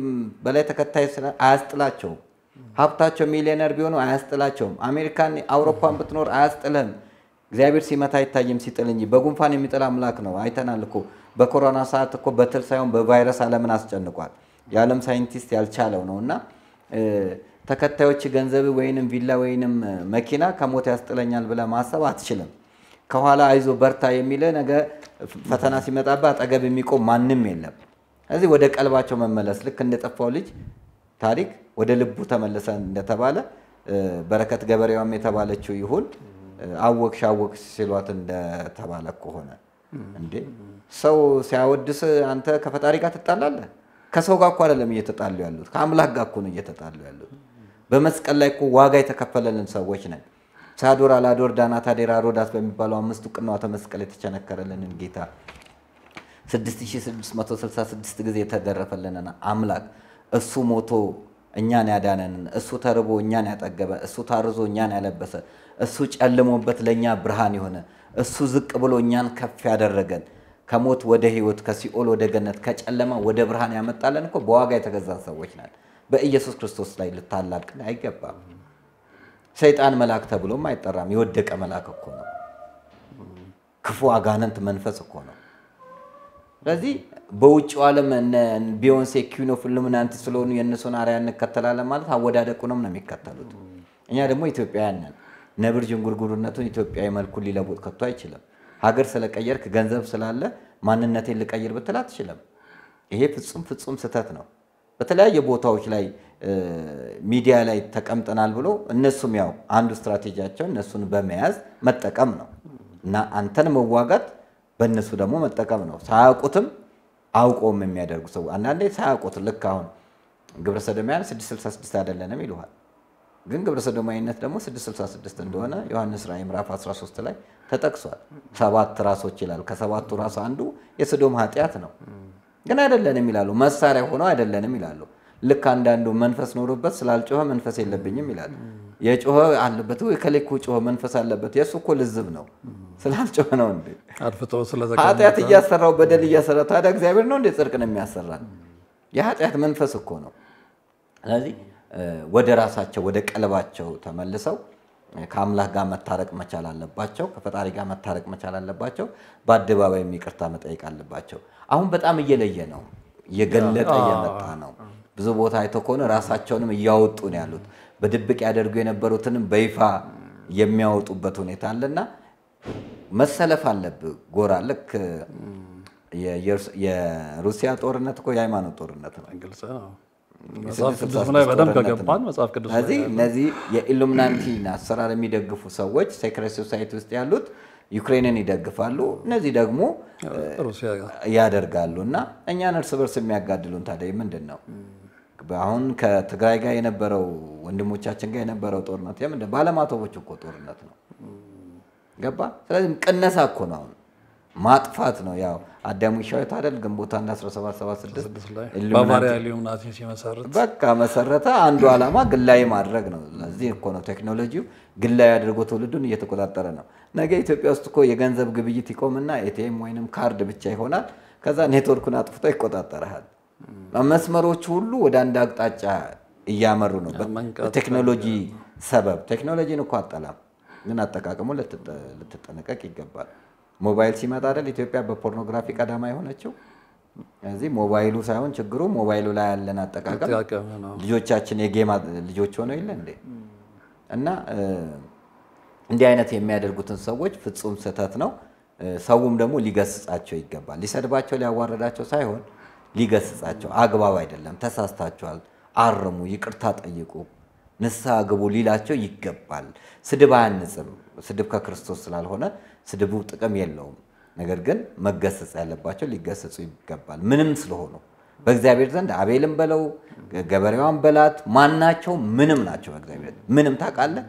በላይ ተከታይ አያስጥላቸውም። ሀብታቸው ሚሊዮነር ቢሆኑ አያስጥላቸውም። አሜሪካን አውሮፓን ብትኖር አያስጥልህም። እግዚአብሔር ሲመታ አይታይም ሲጥል እንጂ በጉንፋን የሚጥል አምላክ ነው። አይተናል እኮ በኮሮና ሰዓት እኮ በትል ሳይሆን በቫይረስ ዓለምን አስጨንቋል። የዓለም ሳይንቲስት ያልቻለው ነው እና ተከታዮች ገንዘብ ወይንም ቪላ ወይንም መኪና ከሞት ያስጥለኛል ብለህ ማሰብ አትችልም። ከኋላ አይዞ በርታ የሚለ ነገ ፈተና ሲመጣበ አጠገብ የሚቆም ማንም የለም። እዚህ ወደ ቀልባቸው መመለስ ልክ እንደጠፋው ልጅ ታሪክ ወደ ልቡ ተመለሰ እንደተባለ በረከት ገበሬዋም የተባለችው ይሁን አወቅሽ አወቅሽ ሲሏት እንደተባለ ከሆነ እንዴ ሰው ሲያወድስ አንተ ከፈጣሪ ጋር ትጣላለህ? ከሰው ጋር እኮ አይደለም እየተጣሉ ያሉት፣ ከአምላክ ጋር እኮ ነው እየተጣሉ ያሉት። በመስቀል ላይ እኮ ዋጋ የተከፈለልን ሰዎች ነን። ሳዶር አላዶር ዳናታ ዴራ ሮዳስ በሚባለው አምስቱ ቅንዋተ መስቀል የተቸነከረልንን ጌታ 6666 ጊዜ የተገረፈልንን አምላክ እሱ ሞቶ እኛን ያዳነንን፣ እሱ ተርቦ እኛን ያጠገበ፣ እሱ ታርዞ እኛን ያለበሰ፣ እሱ ጨልሞበት ለእኛ ብርሃን የሆነ፣ እሱ ዝቅ ብሎ እኛን ከፍ ያደረገን ከሞት ወደ ህይወት፣ ከሲኦል ወደ ገነት፣ ከጨለማ ወደ ብርሃን ያመጣለን እኮ በዋጋ የተገዛ ሰዎች ናል። በኢየሱስ ክርስቶስ ላይ ልታላልቅን አይገባም። ሰይጣን መልአክ ተብሎም አይጠራም። የወደቀ መልአክ እኮ ነው። ክፉ አጋንንት መንፈስ እኮ ነው። ስለዚህ በውጭው ዓለም ቢዮንሴ ኪኖ ፍልምናንት ስለሆኑ የእነሱን አርያ እንከተላለን ማለት አወዳደቁንም ነው የሚከተሉት። እኛ ደግሞ ኢትዮጵያውያን ነን። ነብር ዥንጉርጉርነቱን ኢትዮጵያዊ መልኩን ሊለውጥ ከቶ አይችልም። ሀገር ስለቀየርክ ገንዘብ ስላለ ማንነቴን ልቀይር ብትል አትችልም። ይሄ ፍጹም ፍጹም ስህተት ነው። በተለያየ ቦታዎች ላይ ሚዲያ ላይ ተቀምጠናል ብሎ እነሱም ያው አንዱ ስትራቴጂያቸው እነሱን በመያዝ መጠቀም ነው እና አንተን መዋጋት በእነሱ ደግሞ መጠቀም ነው። ሳያውቁትም አውቆም የሚያደርጉ ሰው አንዳንዴ ሳያውቁት ልክ አሁን ግብረ ሰዶማውያን 666 አይደለንም ይልሃል። ግን ግብረ ሰዶማዊነት ደግሞ 666 እንደሆነ ዮሐንስ ራእይ ምዕራፍ 13 ላይ ተጠቅሷል። ሰባት ራሶች ይላል። ከሰባቱ ራስ አንዱ የሰዶም ኃጢአት ነው። ግን አይደለንም ይላሉ። መሳሪያ ሆነው አይደለንም ይላሉ። ልክ አንዳንዱ መንፈስ ኖሮበት ስላልጮኸ መንፈስ የለብኝም ይላል። የጮኸ አለበት ወይ ከሌኮ ጮኸ መንፈስ አለበት። የእሱ እኮ ልዝብ ነው ስላልጮኸ ነው እንዴ? ኃጢአት እያሰራው በደል እያሰራው ታዲያ እግዚአብሔር ነው እንዴ ጽድቅ ነው የሚያሰራል? የኃጢአት መንፈስ እኮ ነው። ስለዚህ ወደ ራሳቸው ወደ ቀለባቸው ተመልሰው ከአምላክ ጋር መታረቅ መቻል አለባቸው። ከፈጣሪ ጋር መታረቅ መቻል አለባቸው። በአደባባይ ይቅርታ መጠየቅ አለባቸው። አሁን በጣም እየለየ ነው፣ እየገለጠ እየመጣ ነው። ብዙ ቦታ አይቶ ከሆነ ራሳቸውንም እያወጡ ነው ያሉት። በድብቅ ያደርጉ የነበሩትንም በይፋ የሚያወጡበት ሁኔታ አለና መሰለፍ አለብህ ጎራ ልክ የሩሲያ ጦርነት እኮ የሃይማኖት ጦርነት ነው። በደንብ ከገባን መጽሐፍ ቅዱስ ስለዚህ እነዚህ የኢሉሚናቲን አሰራር የሚደግፉ ሰዎች ሴክሬት ሶሳይቲ ውስጥ ያሉት ዩክሬንን ይደግፋሉ፣ እነዚህ ደግሞ ያደርጋሉ። እና እኛን እርስ በርስ የሚያጋድሉን ታዲያ ምንድን ነው? አሁን ከትግራይ ጋር የነበረው ወንድሞቻችን ጋር የነበረው ጦርነት የምንድን ባለማተቦች እኮ ጦርነት ነው። ገባ። ስለዚህ ቅነሳ እኮ ነው አሁን ማጥፋት ነው። ያው አዳሙ ሻዊት አይደል ግንቦት 1776 ባቫሪያ በቃ መሰረተ። አንዱ ዓላማ ግላይ ማድረግ ነው። ለዚህ እኮ ነው ቴክኖሎጂው ግላይ አድርጎ ትውልዱን እየተቆጣጠረ ነው። ነገ ኢትዮጵያ ውስጥ እኮ የገንዘብ ግብይት ይቆምና ኤቲኤም ወይንም ካርድ ብቻ ይሆናል። ከዛ ኔትወርኩን አጥፍቶ ይቆጣጠረሃል። መስመሮች ሁሉ ወደ አንድ አቅጣጫ እያመሩ ነው በቴክኖሎጂ ሰበብ። ቴክኖሎጂን እኮ አጠላም፣ ግን አጠቃቀሙ ልትጠነቀቅ ይገባል። ሞባይል ሲመጣ አይደል ኢትዮጵያ በፖርኖግራፊ ቀዳማ የሆነችው። ስለዚህ ሞባይሉ ሳይሆን ችግሩ ሞባይሉ ላይ ያለን አጠቃቀም ልጆቻችን የጌማ ልጆች ሆነው የለ እንዴ? እና እንዲህ አይነት የሚያደርጉትን ሰዎች ፍጹም ስህተት ነው። ሰውም ደግሞ ሊገስጻቸው ይገባል። ሊሰድባቸው፣ ሊያዋረዳቸው ሳይሆን ሊገስጻቸው። አግባብ አይደለም፣ ተሳስታችኋል፣ አርሙ፣ ይቅርታ ጠይቁ፣ ንስሐ ግቡ ሊላቸው ይገባል። ስድብ አያንጽም። ስድብ ከክርስቶስ ስላልሆነ ስድቡ ጥቅም የለውም። ነገር ግን መገሰጽ ያለባቸው ሊገሰጹ ይገባል። ምንም ስለሆኑ በእግዚአብሔር ዘንድ አቤልም በለው ገበሬዋን በላት ማናቸው ምንም ናቸው። በእግዚአብሔር ምንም ታውቃለህ፣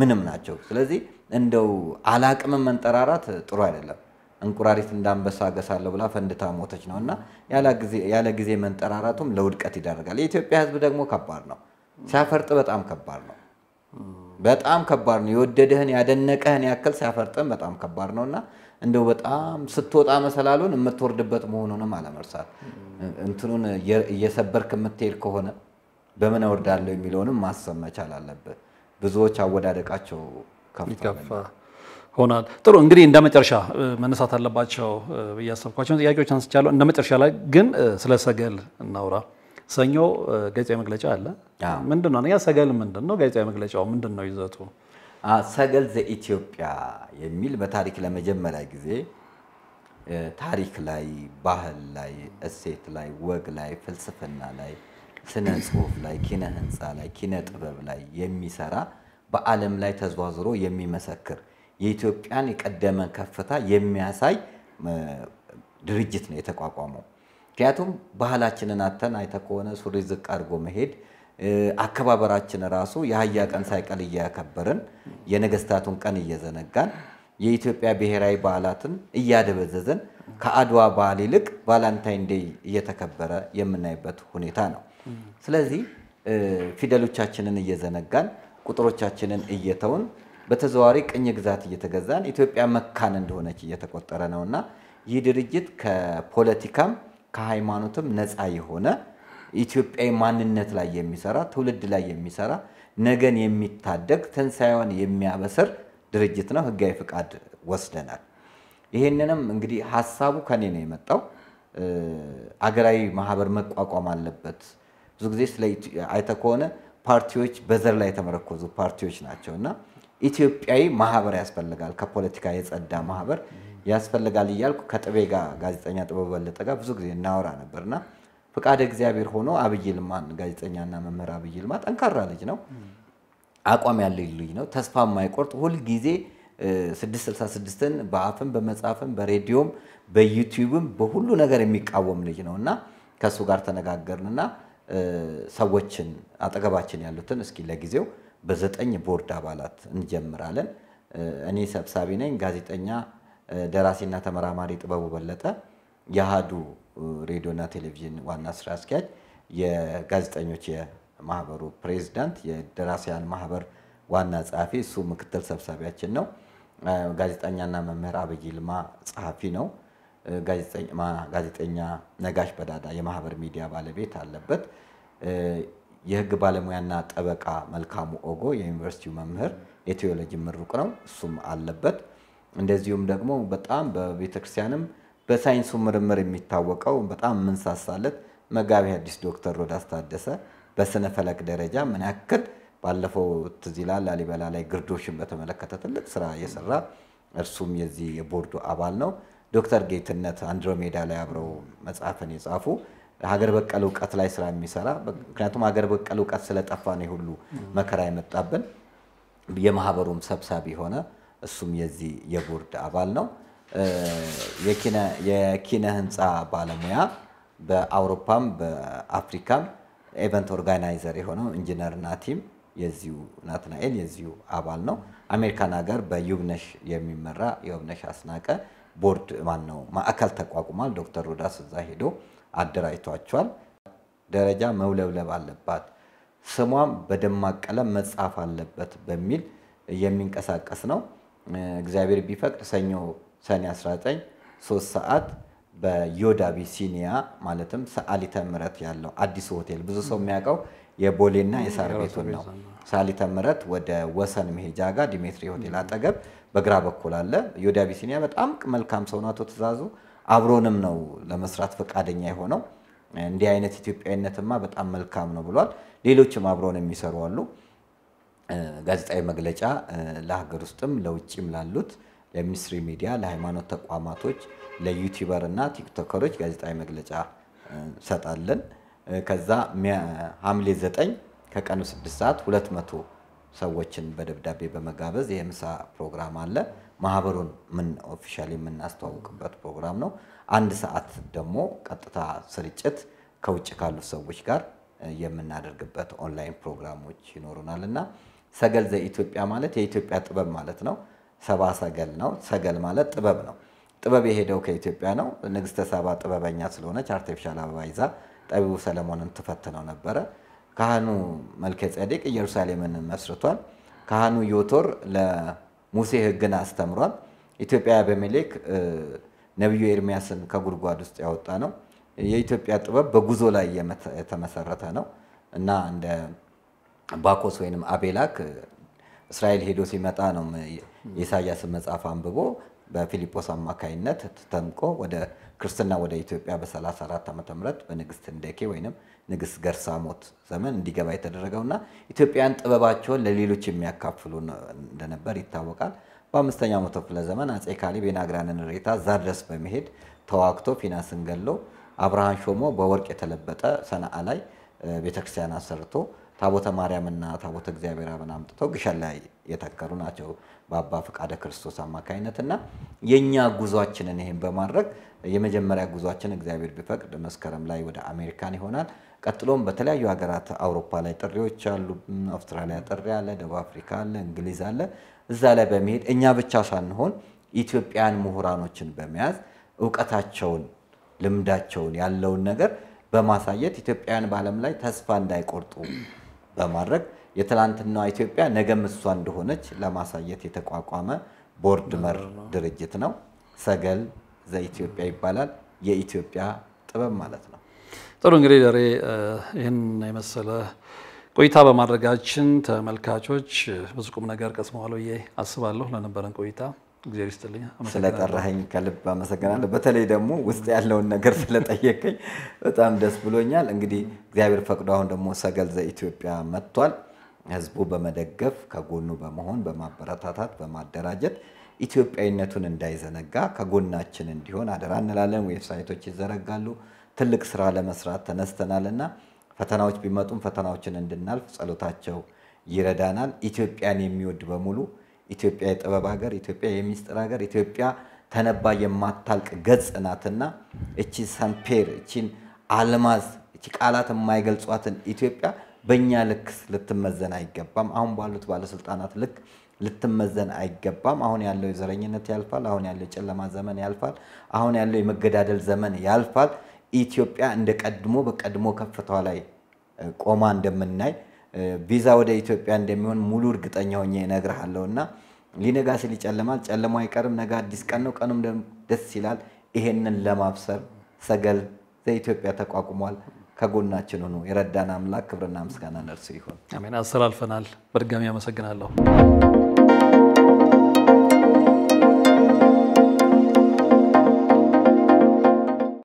ምንም ናቸው። ስለዚህ እንደው አላቅምን መንጠራራት ጥሩ አይደለም። እንቁራሪት እንዳንበሳ ገሳለሁ ብላ ፈንድታ ሞተች ነው እና ያለ ጊዜ መንጠራራቱም ለውድቀት ይዳርጋል። የኢትዮጵያ ሕዝብ ደግሞ ከባድ ነው፣ ሲያፈርጥ በጣም ከባድ ነው። በጣም ከባድ ነው። የወደደህን ያደነቀህን ያክል ሲያፈርጥም በጣም ከባድ ነው እና እንደው በጣም ስትወጣ መሰላሉን የምትወርድበት መሆኑንም አለመርሳት፣ እንትኑን እየሰበርክ የምትሄድ ከሆነ በምን እወርዳለሁ የሚለውንም ማሰብ መቻል አለብህ። ብዙዎች አወዳደቃቸው ከፍታ ሆናል። ጥሩ እንግዲህ እንደ መጨረሻ መነሳት አለባቸው ብዬ ጥያቄዎች አንስቻለሁ። እንደ መጨረሻ ላይ ግን ስለ ሰገል እናውራ። ሰኞ ጋዜጣዊ መግለጫ አለ። ምንድን ነው ያ ሰገል ምንድን ነው? ጋዜጣዊ መግለጫው ምንድን ነው ይዘቱ? ሰገል ዘኢትዮጵያ የሚል በታሪክ ለመጀመሪያ ጊዜ ታሪክ ላይ፣ ባህል ላይ፣ እሴት ላይ፣ ወግ ላይ፣ ፍልስፍና ላይ፣ ስነ ጽሁፍ ላይ፣ ኪነ ህንፃ ላይ፣ ኪነ ጥበብ ላይ የሚሰራ በዓለም ላይ ተዘዋዝሮ የሚመሰክር የኢትዮጵያን የቀደመ ከፍታ የሚያሳይ ድርጅት ነው የተቋቋመው። ምክንያቱም ባህላችንን አተን አይተ ከሆነ ሱሪ ዝቅ አድርጎ መሄድ አከባበራችን ራሱ የአህያ ቀን ሳይቀል እያከበርን የነገስታቱን ቀን እየዘነጋን የኢትዮጵያ ብሔራዊ በዓላትን እያደበዘዘን ከአድዋ በዓል ይልቅ ቫላንታይን ዴይ እየተከበረ የምናይበት ሁኔታ ነው። ስለዚህ ፊደሎቻችንን እየዘነጋን ቁጥሮቻችንን እየተውን በተዘዋዋሪ ቅኝ ግዛት እየተገዛን ኢትዮጵያ መካን እንደሆነች እየተቆጠረ ነውና ይህ ድርጅት ከፖለቲካም ከሃይማኖትም ነፃ የሆነ ኢትዮጵያዊ ማንነት ላይ የሚሰራ ትውልድ ላይ የሚሰራ ነገን የሚታደግ ትንሣኤውን የሚያበስር ድርጅት ነው። ህጋዊ ፍቃድ ወስደናል። ይህንንም እንግዲህ ሀሳቡ ከኔ ነው የመጣው። አገራዊ ማህበር መቋቋም አለበት። ብዙ ጊዜ ስለ አይተ ከሆነ ፓርቲዎች በዘር ላይ የተመረኮዙ ፓርቲዎች ናቸው እና ኢትዮጵያዊ ማህበር ያስፈልጋል። ከፖለቲካ የጸዳ ማህበር ያስፈልጋል እያልኩ ከጥቤ ጋር ጋዜጠኛ ጥበብ በለጠ ጋር ብዙ ጊዜ እናወራ ነበርና ፍቃደ እግዚአብሔር ሆኖ አብይ ልማን ጋዜጠኛና መምህር አብይ ልማ ጠንካራ ልጅ ነው። አቋም ያለኝ ልጅ ነው። ተስፋ የማይቆርጥ ሁልጊዜ 666ን በአፍም በመጽሐፍም በሬዲዮም በዩቲዩብም በሁሉ ነገር የሚቃወም ልጅ ነው እና ከእሱ ጋር ተነጋገርንና ሰዎችን አጠገባችን ያሉትን እስኪ ለጊዜው በዘጠኝ ቦርድ አባላት እንጀምራለን። እኔ ሰብሳቢ ነኝ። ጋዜጠኛ ደራሲና ተመራማሪ ጥበቡ በለጠ የአሃዱ ሬዲዮና ቴሌቪዥን ዋና ስራ አስኪያጅ፣ የጋዜጠኞች የማህበሩ ፕሬዚዳንት፣ የደራሲያን ማህበር ዋና ጸሐፊ፣ እሱ ምክትል ሰብሳቢያችን ነው። ጋዜጠኛና መምህር አብይ ልማ ጸሐፊ ነው። ጋዜጠኛ ነጋሽ በዳዳ የማህበር ሚዲያ ባለቤት አለበት። የህግ ባለሙያና ጠበቃ መልካሙ ኦጎ የዩኒቨርሲቲው መምህር የቴዎሎጂ ምሩቅ ነው፣ እሱም አለበት። እንደዚሁም ደግሞ በጣም በቤተክርስቲያንም በሳይንሱ ምርምር የሚታወቀው በጣም የምንሳሳለት መጋቢ ሐዲስ ዶክተር ሮዳስ ታደሰ በስነ ፈለክ ደረጃ ምን ያክል ባለፈው ትዝ ይላል ላሊበላ ላይ ግርዶሽን በተመለከተ ትልቅ ስራ የሰራ እርሱም የዚህ የቦርዱ አባል ነው። ዶክተር ጌትነት አንድሮሜዳ ላይ አብረው መጽሐፍን የጻፉ ሀገር በቀል እውቀት ላይ ስራ የሚሰራ ምክንያቱም ሀገር በቀል እውቀት ስለጠፋ ነው ሁሉ መከራ የመጣብን የማህበሩም ሰብሳቢ ሆነ እሱም የዚህ የቦርድ አባል ነው። የኪነ ህንፃ ባለሙያ በአውሮፓም በአፍሪካም ኤቨንት ኦርጋናይዘር የሆነው ኢንጂነር ናቲም የዚሁ ናትናኤል የዚሁ አባል ነው። አሜሪካን ሀገር በዩብነሽ የሚመራ የዩብነሽ አስናቀ ቦርድ ማን ነው ማዕከል ተቋቁሟል። ዶክተር ሮዳስ እዛ ሄዶ አደራጅቷቸዋል። ደረጃ መውለብለብ አለባት፣ ስሟም በደማቅ ቀለም መጻፍ አለበት በሚል የሚንቀሳቀስ ነው። እግዚአብሔር ቢፈቅድ ሰኞ ሰኔ 19 ሶስት ሰዓት በዮዳ ቢሲኒያ ማለትም ሰአሊተ ምረት ያለው አዲሱ ሆቴል ብዙ ሰው የሚያውቀው የቦሌና የሳር ቤቱን ነው። ሰዓሊተ ምረት ወደ ወሰን መሄጃ ጋር ዲሜትሪ ሆቴል አጠገብ በግራ በኩል አለ። ዮዳ ቢሲኒያ በጣም መልካም ሰው ነው። አቶ ትእዛዙ አብሮንም ነው ለመስራት ፈቃደኛ የሆነው። እንዲህ አይነት ኢትዮጵያዊነትማ በጣም መልካም ነው ብሏል። ሌሎችም አብሮን የሚሰሩ አሉ። ጋዜጣዊ መግለጫ ለሀገር ውስጥም ለውጭም ላሉት ለሚኒስትሪ ሚዲያ፣ ለሃይማኖት ተቋማቶች፣ ለዩቲበር እና ቲክቶከሮች ጋዜጣዊ መግለጫ እንሰጣለን። ከዛ ሐምሌ 9 ከቀኑ 6 ሰዓት 200 ሰዎችን በደብዳቤ በመጋበዝ የምሳ ፕሮግራም አለ። ማህበሩን ምን ኦፊሻሊ የምናስተዋውቅበት ፕሮግራም ነው። አንድ ሰዓት ደግሞ ቀጥታ ስርጭት ከውጭ ካሉት ሰዎች ጋር የምናደርግበት ኦንላይን ፕሮግራሞች ይኖሩናል እና ሰገል ዘኢትዮጵያ ማለት የኢትዮጵያ ጥበብ ማለት ነው። ሰባ ሰገል ነው። ሰገል ማለት ጥበብ ነው። ጥበብ የሄደው ከኢትዮጵያ ነው። ንግስተ ሰባ ጥበበኛ ስለሆነች አርቴፊሻል አበባ ይዛ ጠቢቡ ሰለሞንን ትፈትነው ነበረ። ካህኑ መልከ ጼዴቅ ኢየሩሳሌምን መስርቷል። ካህኑ ዮቶር ለሙሴ ሕግን አስተምሯል። ኢትዮጵያ በሜሌክ ነቢዩ ኤርሚያስን ከጉድጓድ ውስጥ ያወጣ ነው። የኢትዮጵያ ጥበብ በጉዞ ላይ የተመሰረተ ነው እና እንደ ባኮስ ወይንም አቤላክ እስራኤል ሄዶ ሲመጣ ነው የኢሳያስን መጽሐፍ አንብቦ በፊልጶስ አማካይነት ተምቆ ወደ ክርስትና ወደ ኢትዮጵያ በ34 ዓ ም በንግስት እንደኬ ወይንም ንግስት ገርሳሞት ዘመን እንዲገባ የተደረገውና ኢትዮጵያን ጥበባቸውን ለሌሎች የሚያካፍሉ እንደነበር ይታወቃል። በአምስተኛው መቶ ክፍለ ዘመን አጼ ካሌብ የናግራንን ሬታ እዛ ድረስ በመሄድ ተዋግቶ ፊናስን ገሎ አብርሃን ሾሞ በወርቅ የተለበጠ ሰነአ ላይ ቤተክርስቲያን አሰርቶ ታቦተ ማርያምና ታቦተ እግዚአብሔር አብን አምጥተው ግሸን ላይ የተከሉ ናቸው በአባ ፈቃደ ክርስቶስ አማካኝነት እና የእኛ ጉዟችንን ይህን በማድረግ የመጀመሪያ ጉዟችን እግዚአብሔር ቢፈቅድ መስከረም ላይ ወደ አሜሪካን ይሆናል። ቀጥሎም በተለያዩ ሀገራት አውሮፓ ላይ ጥሪዎች አሉ። አውስትራሊያ ጥሪ አለ፣ ደቡብ አፍሪካ አለ፣ እንግሊዝ አለ። እዛ ላይ በመሄድ እኛ ብቻ ሳንሆን ኢትዮጵያን ምሁራኖችን በመያዝ እውቀታቸውን፣ ልምዳቸውን ያለውን ነገር በማሳየት ኢትዮጵያን በዓለም ላይ ተስፋ እንዳይቆርጡ በማድረግ የትላንትናዋ ኢትዮጵያ ነገም እሷ እንደሆነች ለማሳየት የተቋቋመ ቦርድ መር ድርጅት ነው። ሰገል ዘኢትዮጵያ ይባላል። የኢትዮጵያ ጥበብ ማለት ነው። ጥሩ እንግዲህ ደሬ ይህን የመሰለ ቆይታ በማድረጋችን ተመልካቾች ብዙ ቁም ነገር ቀስመዋል ብዬ አስባለሁ። ለነበረን ቆይታ ስለጠራኸኝ ከልብ አመሰግናለሁ። በተለይ ደግሞ ውስጥ ያለውን ነገር ስለጠየቀኝ በጣም ደስ ብሎኛል። እንግዲህ እግዚአብሔር ፈቅዶ አሁን ደግሞ ሰገል ዘኢትዮጵያ መጥቷል። ህዝቡ በመደገፍ ከጎኑ በመሆን በማበረታታት በማደራጀት ኢትዮጵያዊነቱን እንዳይዘነጋ ከጎናችን እንዲሆን አደራ እንላለን። ዌብሳይቶች ይዘረጋሉ። ትልቅ ስራ ለመስራት ተነስተናል እና ፈተናዎች ቢመጡም ፈተናዎችን እንድናልፍ ጸሎታቸው ይረዳናል። ኢትዮጵያን የሚወድ በሙሉ ኢትዮጵያ የጥበብ ሀገር፣ ኢትዮጵያ የሚስጥር ሀገር፣ ኢትዮጵያ ተነባ የማታልቅ ገጽ ናትና እቺ ሰምፔር እቺን አልማዝ እቺ ቃላት የማይገልጿትን ኢትዮጵያ በእኛ ልክ ልትመዘን አይገባም። አሁን ባሉት ባለስልጣናት ልክ ልትመዘን አይገባም። አሁን ያለው የዘረኝነት ያልፋል። አሁን ያለው የጨለማ ዘመን ያልፋል። አሁን ያለው የመገዳደል ዘመን ያልፋል። ኢትዮጵያ እንደ ቀድሞ በቀድሞ ከፍታዋ ላይ ቆማ እንደምናይ ቪዛ ወደ ኢትዮጵያ እንደሚሆን ሙሉ እርግጠኛ ሆኜ እነግርሃለሁ። እና ሊነጋ ሲል ይጨልማል፣ ጨለማው አይቀርም። ነገ አዲስ ቀን ነው፣ ቀኑም ደስ ይላል። ይሄንን ለማብሰር ሰገል ዘኢትዮጵያ ተቋቁሟል። ከጎናችን ሆኖ የረዳን አምላክ ክብርና ምስጋና ለእርሱ ይሁን። አሜን። አስተላልፈናል። በድጋሚ አመሰግናለሁ።